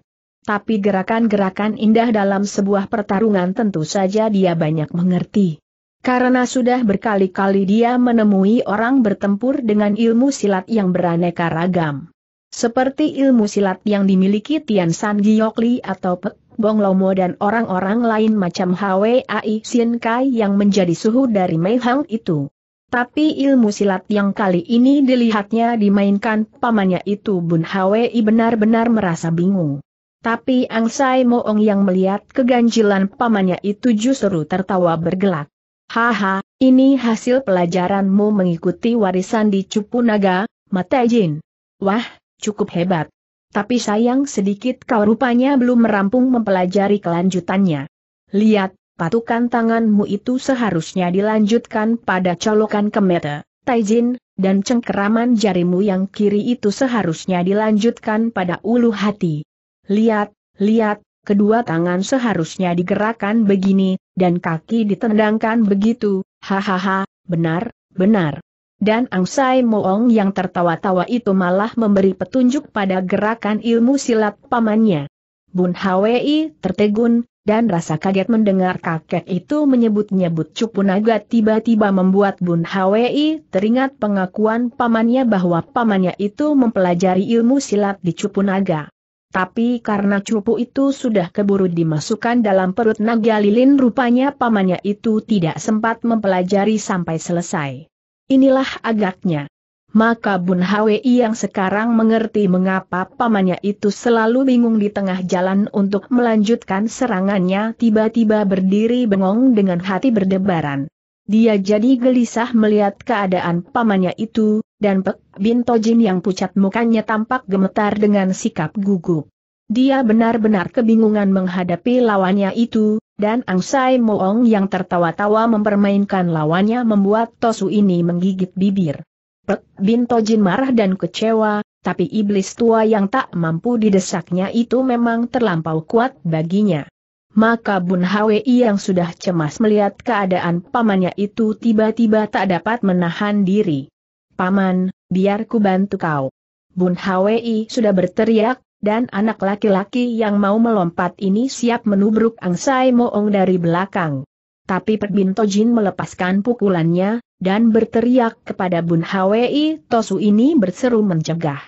Tapi gerakan-gerakan indah dalam sebuah pertarungan tentu saja dia banyak mengerti. Karena sudah berkali-kali dia menemui orang bertempur dengan ilmu silat yang beraneka ragam. Seperti ilmu silat yang dimiliki Tian San Giokli atau Pe Bong Lomo dan orang-orang lain macam Ai Sien Kai yang menjadi suhu dari Mei Hang itu. Tapi ilmu silat yang kali ini dilihatnya dimainkan pamannya itu Bun Hwei benar-benar merasa bingung. Tapi Ang Sai Moong yang melihat keganjilan pamannya itu justru tertawa bergelak. Haha, ini hasil pelajaranmu mengikuti warisan di Cupu Naga, Mata Jin. Wah, cukup hebat. Tapi sayang sedikit kau rupanya belum merampung mempelajari kelanjutannya. Lihat, patukan tanganmu itu seharusnya dilanjutkan pada colokan kemete, taijin, dan cengkeraman jarimu yang kiri itu seharusnya dilanjutkan pada ulu hati. Lihat, lihat, kedua tangan seharusnya digerakkan begini, dan kaki ditendangkan begitu, hahaha, benar, benar. Dan Angsai Moong yang tertawa-tawa itu malah memberi petunjuk pada gerakan ilmu silat pamannya. Bun Hwi tertegun, dan rasa kaget mendengar kakek itu menyebut-nyebut cupu naga tiba-tiba membuat Bun Hwi teringat pengakuan pamannya bahwa pamannya itu mempelajari ilmu silat di cupu naga. Tapi karena cupu itu sudah keburu dimasukkan dalam perut naga lilin rupanya pamannya itu tidak sempat mempelajari sampai selesai. Inilah agaknya maka Bun Hwi yang sekarang mengerti mengapa pamannya itu selalu bingung di tengah jalan untuk melanjutkan serangannya tiba-tiba berdiri bengong dengan hati berdebaran. Dia jadi gelisah melihat keadaan pamannya itu, dan Pek Bin Tojin yang pucat mukanya tampak gemetar dengan sikap gugup. Dia benar-benar kebingungan menghadapi lawannya itu, dan Angsai Moong yang tertawa-tawa mempermainkan lawannya membuat Tosu ini menggigit bibir. Pek marah dan kecewa, tapi iblis tua yang tak mampu didesaknya itu memang terlampau kuat baginya. Maka Bun Hwi yang sudah cemas melihat keadaan pamannya itu tiba-tiba tak dapat menahan diri. Paman, biar ku bantu kau. Bun Hwi sudah berteriak, dan anak laki-laki yang mau melompat ini siap menubruk Angsai Moong dari belakang. Tapi Pek Binto Jin melepaskan pukulannya, dan berteriak kepada Bun Hwi, Tosu ini berseru mencegah.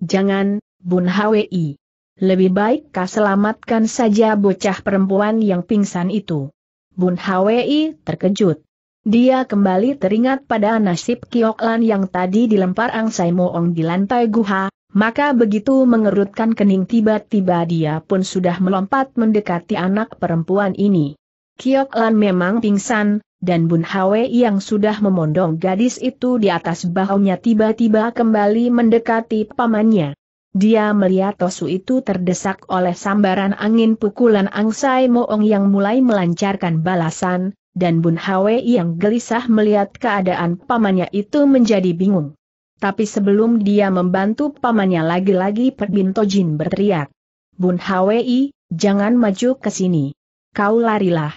Jangan, Bun Hwi. Lebih baik kau selamatkan saja bocah perempuan yang pingsan itu. Bun Hwi terkejut. Dia kembali teringat pada nasib Kioklan yang tadi dilempar Angsai Moong di lantai guha, maka begitu mengerutkan kening tiba-tiba dia pun sudah melompat mendekati anak perempuan ini. Kioklan memang pingsan, dan Bun Hwe yang sudah memondong gadis itu di atas bahunya tiba-tiba kembali mendekati pamannya. Dia melihat Tosu itu terdesak oleh sambaran angin pukulan Angsai Moong yang mulai melancarkan balasan, dan Bun Hwe yang gelisah melihat keadaan pamannya itu menjadi bingung. Tapi sebelum dia membantu pamannya lagi-lagi Perbinto Tojin berteriak. Bun Hwe, jangan maju ke sini. Kau larilah.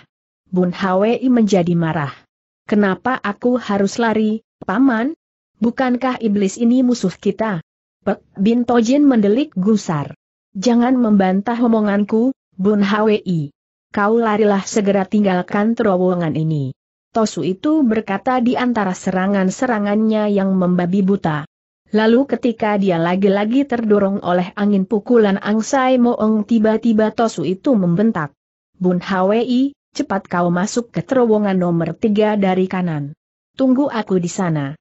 Bun Hwi menjadi marah. Kenapa aku harus lari, Paman? Bukankah iblis ini musuh kita? Pek Bin Tojin mendelik gusar. Jangan membantah omonganku, Bun Hwi. Kau larilah segera tinggalkan terowongan ini. Tosu itu berkata di antara serangan-serangannya yang membabi buta. Lalu ketika dia lagi-lagi terdorong oleh angin pukulan Angsai Moong tiba-tiba Tosu itu membentak. Bun Hwi, cepat kau masuk ke terowongan nomor tiga dari kanan. Tunggu aku di sana.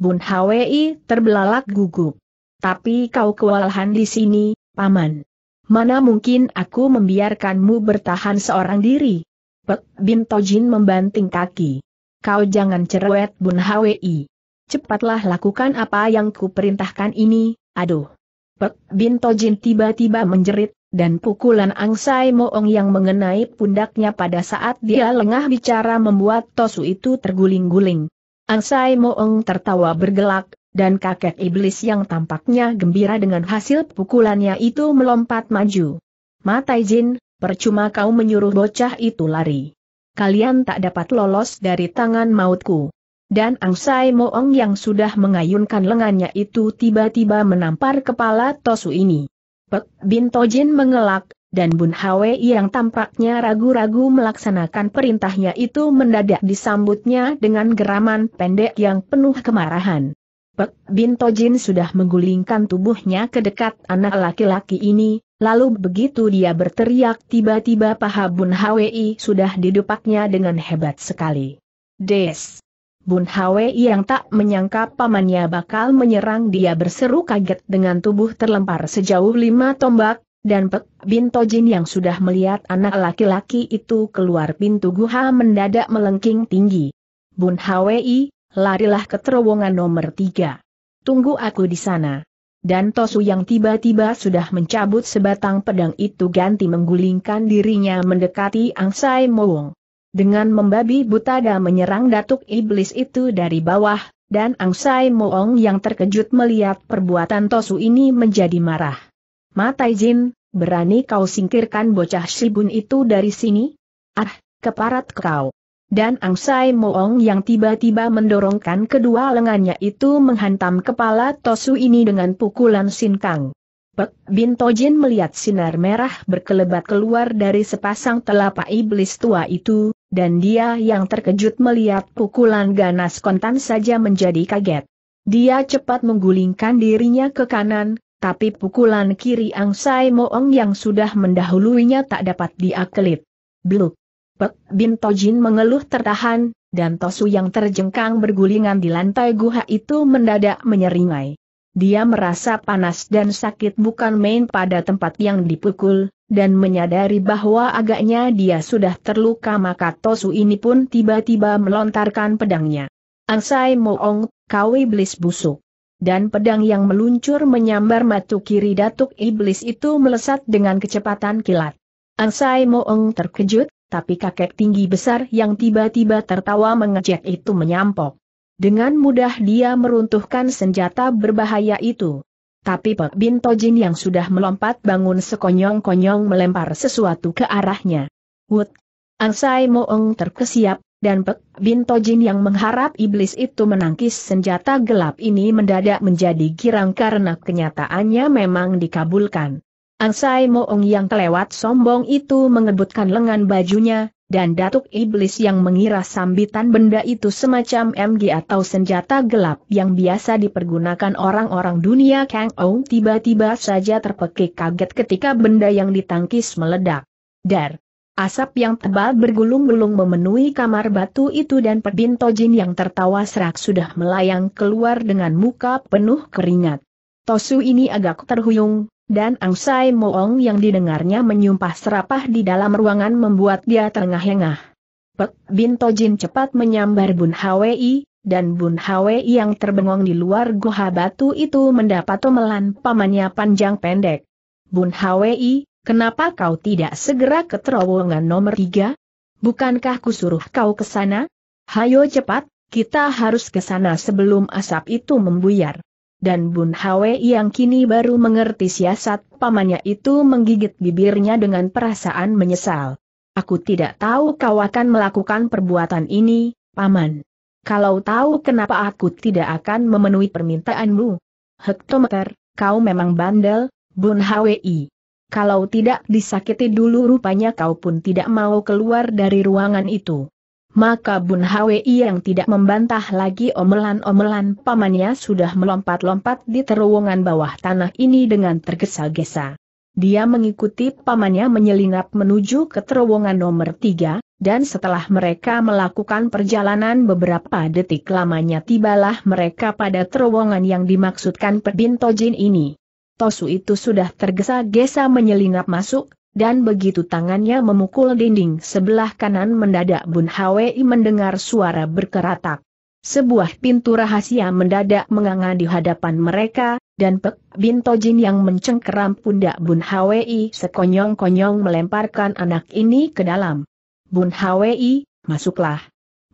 Bun Hwi terbelalak gugup. Tapi kau kewalahan di sini, Paman. Mana mungkin aku membiarkanmu bertahan seorang diri? Pek Bin Tojin membanting kaki. Kau jangan cerewet Bun Hwi. Cepatlah lakukan apa yang kuperintahkan ini, aduh. Pek Bin Tojin tiba-tiba menjerit, dan pukulan Angsai Moong yang mengenai pundaknya pada saat dia lengah bicara membuat Tosu itu terguling-guling. Angsai Moong tertawa bergelak, dan kakek iblis yang tampaknya gembira dengan hasil pukulannya itu melompat maju. Matai Jin, percuma kau menyuruh bocah itu lari. Kalian tak dapat lolos dari tangan mautku. Dan Angsai Moong yang sudah mengayunkan lengannya itu tiba-tiba menampar kepala Tosu ini. Pek Bin Tojin mengelak, dan Bun Hwe yang tampaknya ragu-ragu melaksanakan perintahnya itu mendadak disambutnya dengan geraman pendek yang penuh kemarahan. Pek Bin Tojin sudah menggulingkan tubuhnya ke dekat anak laki-laki ini, lalu begitu dia berteriak tiba-tiba paha Bun Hwe sudah didupaknya dengan hebat sekali. Des! Bun Hwe yang tak menyangka pamannya bakal menyerang dia berseru kaget dengan tubuh terlempar sejauh lima tombak, dan Pek Bin Tojin yang sudah melihat anak laki-laki itu keluar pintu guha mendadak melengking tinggi. Bun Hwe, larilah ke terowongan nomor tiga. Tunggu aku di sana. Dan Tosu yang tiba-tiba sudah mencabut sebatang pedang itu ganti menggulingkan dirinya mendekati Angsai Mowong. Dengan membabi buta dan menyerang datuk iblis itu dari bawah, dan Angsai Moong yang terkejut melihat perbuatan Tosu ini menjadi marah. Matai Jin, berani kau singkirkan bocah Shibun itu dari sini? Ah, keparat kau. Dan Angsai Moong yang tiba-tiba mendorongkan kedua lengannya itu menghantam kepala Tosu ini dengan pukulan sinkang. Pek Bin Tojin melihat sinar merah berkelebat keluar dari sepasang telapak iblis tua itu, dan dia yang terkejut melihat pukulan ganas kontan saja menjadi kaget. Dia cepat menggulingkan dirinya ke kanan, tapi pukulan kiri Angsai Moong yang sudah mendahuluinya tak dapat diakelit. Bluk! Pek Bin Tojin mengeluh tertahan, dan Tosu yang terjengkang bergulingan di lantai guha itu mendadak menyeringai. Dia merasa panas dan sakit bukan main pada tempat yang dipukul, dan menyadari bahwa agaknya dia sudah terluka maka Tosu ini pun tiba-tiba melontarkan pedangnya. Angsai Moong, kau iblis busuk. Dan pedang yang meluncur menyambar matu kiri datuk iblis itu melesat dengan kecepatan kilat. Angsai Moong terkejut, tapi kakek tinggi besar yang tiba-tiba tertawa mengejek itu menyampok. Dengan mudah dia meruntuhkan senjata berbahaya itu. Tapi Pek Bin Tojin yang sudah melompat bangun sekonyong-konyong melempar sesuatu ke arahnya. Wut! Angsai Moong terkesiap, dan Pek Bin Tojin yang mengharap iblis itu menangkis senjata gelap ini mendadak menjadi girang karena kenyataannya memang dikabulkan. Angsai Moong yang kelewat sombong itu mengebutkan lengan bajunya, dan Datuk Iblis yang mengira sambitan benda itu semacam MG atau senjata gelap yang biasa dipergunakan orang-orang dunia Kang Ou tiba-tiba saja terpekik kaget ketika benda yang ditangkis meledak. Dar! Asap yang tebal bergulung-gulung memenuhi kamar batu itu dan Pedin Tojin yang tertawa serak sudah melayang keluar dengan muka penuh keringat. Tosu ini agak terhuyung, dan Angsai Moong yang didengarnya menyumpah serapah di dalam ruangan membuat dia terengah-engah. Pek Bin Tojin cepat menyambar Bun Hwi, dan Bun Hwi yang terbengong di luar goha batu itu mendapat omelan pamannya panjang pendek. Bun Hwi, kenapa kau tidak segera ke terowongan nomor tiga? Bukankah kusuruh kau ke sana? Hayo cepat, kita harus ke sana sebelum asap itu membuyar dan Bun Hwe yang kini baru mengerti siasat pamannya itu menggigit bibirnya dengan perasaan menyesal. Aku tidak tahu kau akan melakukan perbuatan ini, paman. Kalau tahu kenapa aku tidak akan memenuhi permintaanmu. Hektometer, kau memang bandel, Bun Hwi. Kalau tidak disakiti dulu rupanya kau pun tidak mau keluar dari ruangan itu maka Bun Hwi yang tidak membantah lagi omelan-omelan pamannya sudah melompat-lompat di terowongan bawah tanah ini dengan tergesa-gesa. Dia mengikuti pamannya menyelinap menuju ke terowongan nomor tiga, dan setelah mereka melakukan perjalanan beberapa detik lamanya tibalah mereka pada terowongan yang dimaksudkan Pedin ini. Tosu itu sudah tergesa-gesa menyelinap masuk, dan begitu tangannya memukul dinding sebelah kanan mendadak Bun Hwi mendengar suara berkeratak. Sebuah pintu rahasia mendadak menganga di hadapan mereka, dan Pek Bin Tojin yang mencengkeram pundak Bun Hwi sekonyong-konyong melemparkan anak ini ke dalam. Bun Hwi, masuklah.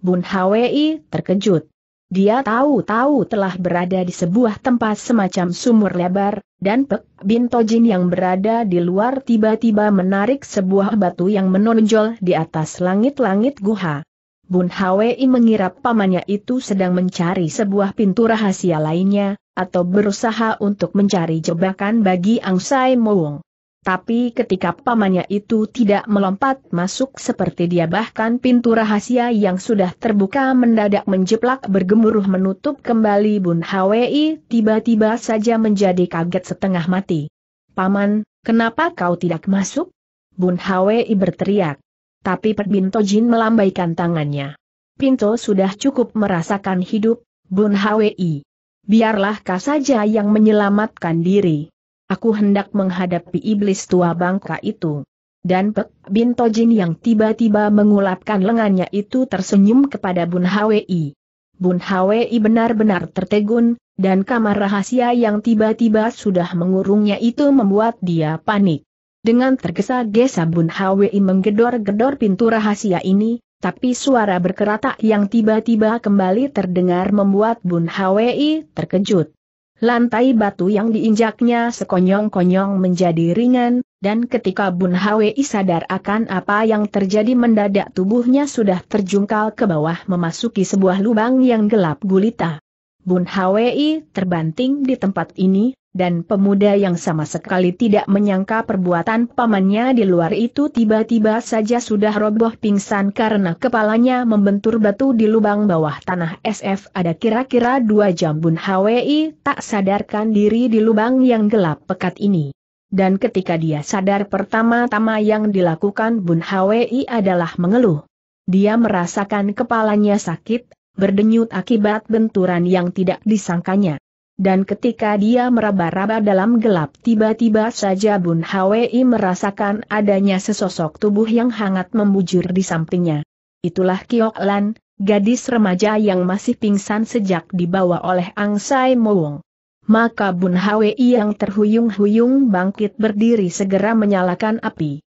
Bun Hwi terkejut. Dia tahu-tahu telah berada di sebuah tempat semacam sumur lebar, dan Pek Bintojin yang berada di luar tiba-tiba menarik sebuah batu yang menonjol di atas langit-langit guha. Bun Hwi mengira pamannya itu sedang mencari sebuah pintu rahasia lainnya, atau berusaha untuk mencari jebakan bagi Ang Sai Mowong. Tapi ketika pamannya itu tidak melompat masuk seperti dia bahkan pintu rahasia yang sudah terbuka mendadak menjeplak bergemuruh menutup kembali Bun Hwi tiba-tiba saja menjadi kaget setengah mati. Paman, kenapa kau tidak masuk? Bun Hwi berteriak. Tapi Perbinto Jin melambaikan tangannya. Pinto sudah cukup merasakan hidup, Bun Hwi. Biarlah kau saja yang menyelamatkan diri. Aku hendak menghadapi iblis tua bangka itu. Dan Pek Bin Tojin yang tiba-tiba mengulapkan lengannya itu tersenyum kepada Bun Hwi. Bun Hwi benar-benar tertegun, dan kamar rahasia yang tiba-tiba sudah mengurungnya itu membuat dia panik. Dengan tergesa-gesa Bun Hwi menggedor-gedor pintu rahasia ini, tapi suara berkeratak yang tiba-tiba kembali terdengar membuat Bun Hwi terkejut. Lantai batu yang diinjaknya sekonyong-konyong menjadi ringan, dan ketika Bun Hwi sadar akan apa yang terjadi mendadak tubuhnya sudah terjungkal ke bawah memasuki sebuah lubang yang gelap gulita. Bun Hwi terbanting di tempat ini, dan pemuda yang sama sekali tidak menyangka perbuatan pamannya di luar itu tiba-tiba saja sudah roboh pingsan karena kepalanya membentur batu di lubang bawah tanah SF ada kira-kira dua jam Bun Hwi tak sadarkan diri di lubang yang gelap pekat ini. Dan ketika dia sadar pertama-tama yang dilakukan Bun Hwi adalah mengeluh. Dia merasakan kepalanya sakit, berdenyut akibat benturan yang tidak disangkanya. Dan ketika dia meraba-raba dalam gelap tiba-tiba saja Bun Hwi merasakan adanya sesosok tubuh yang hangat membujur di sampingnya. Itulah Kiok Lan, gadis remaja yang masih pingsan sejak dibawa oleh Ang Sai Mowong. Maka Bun Hwi yang terhuyung-huyung bangkit berdiri segera menyalakan api.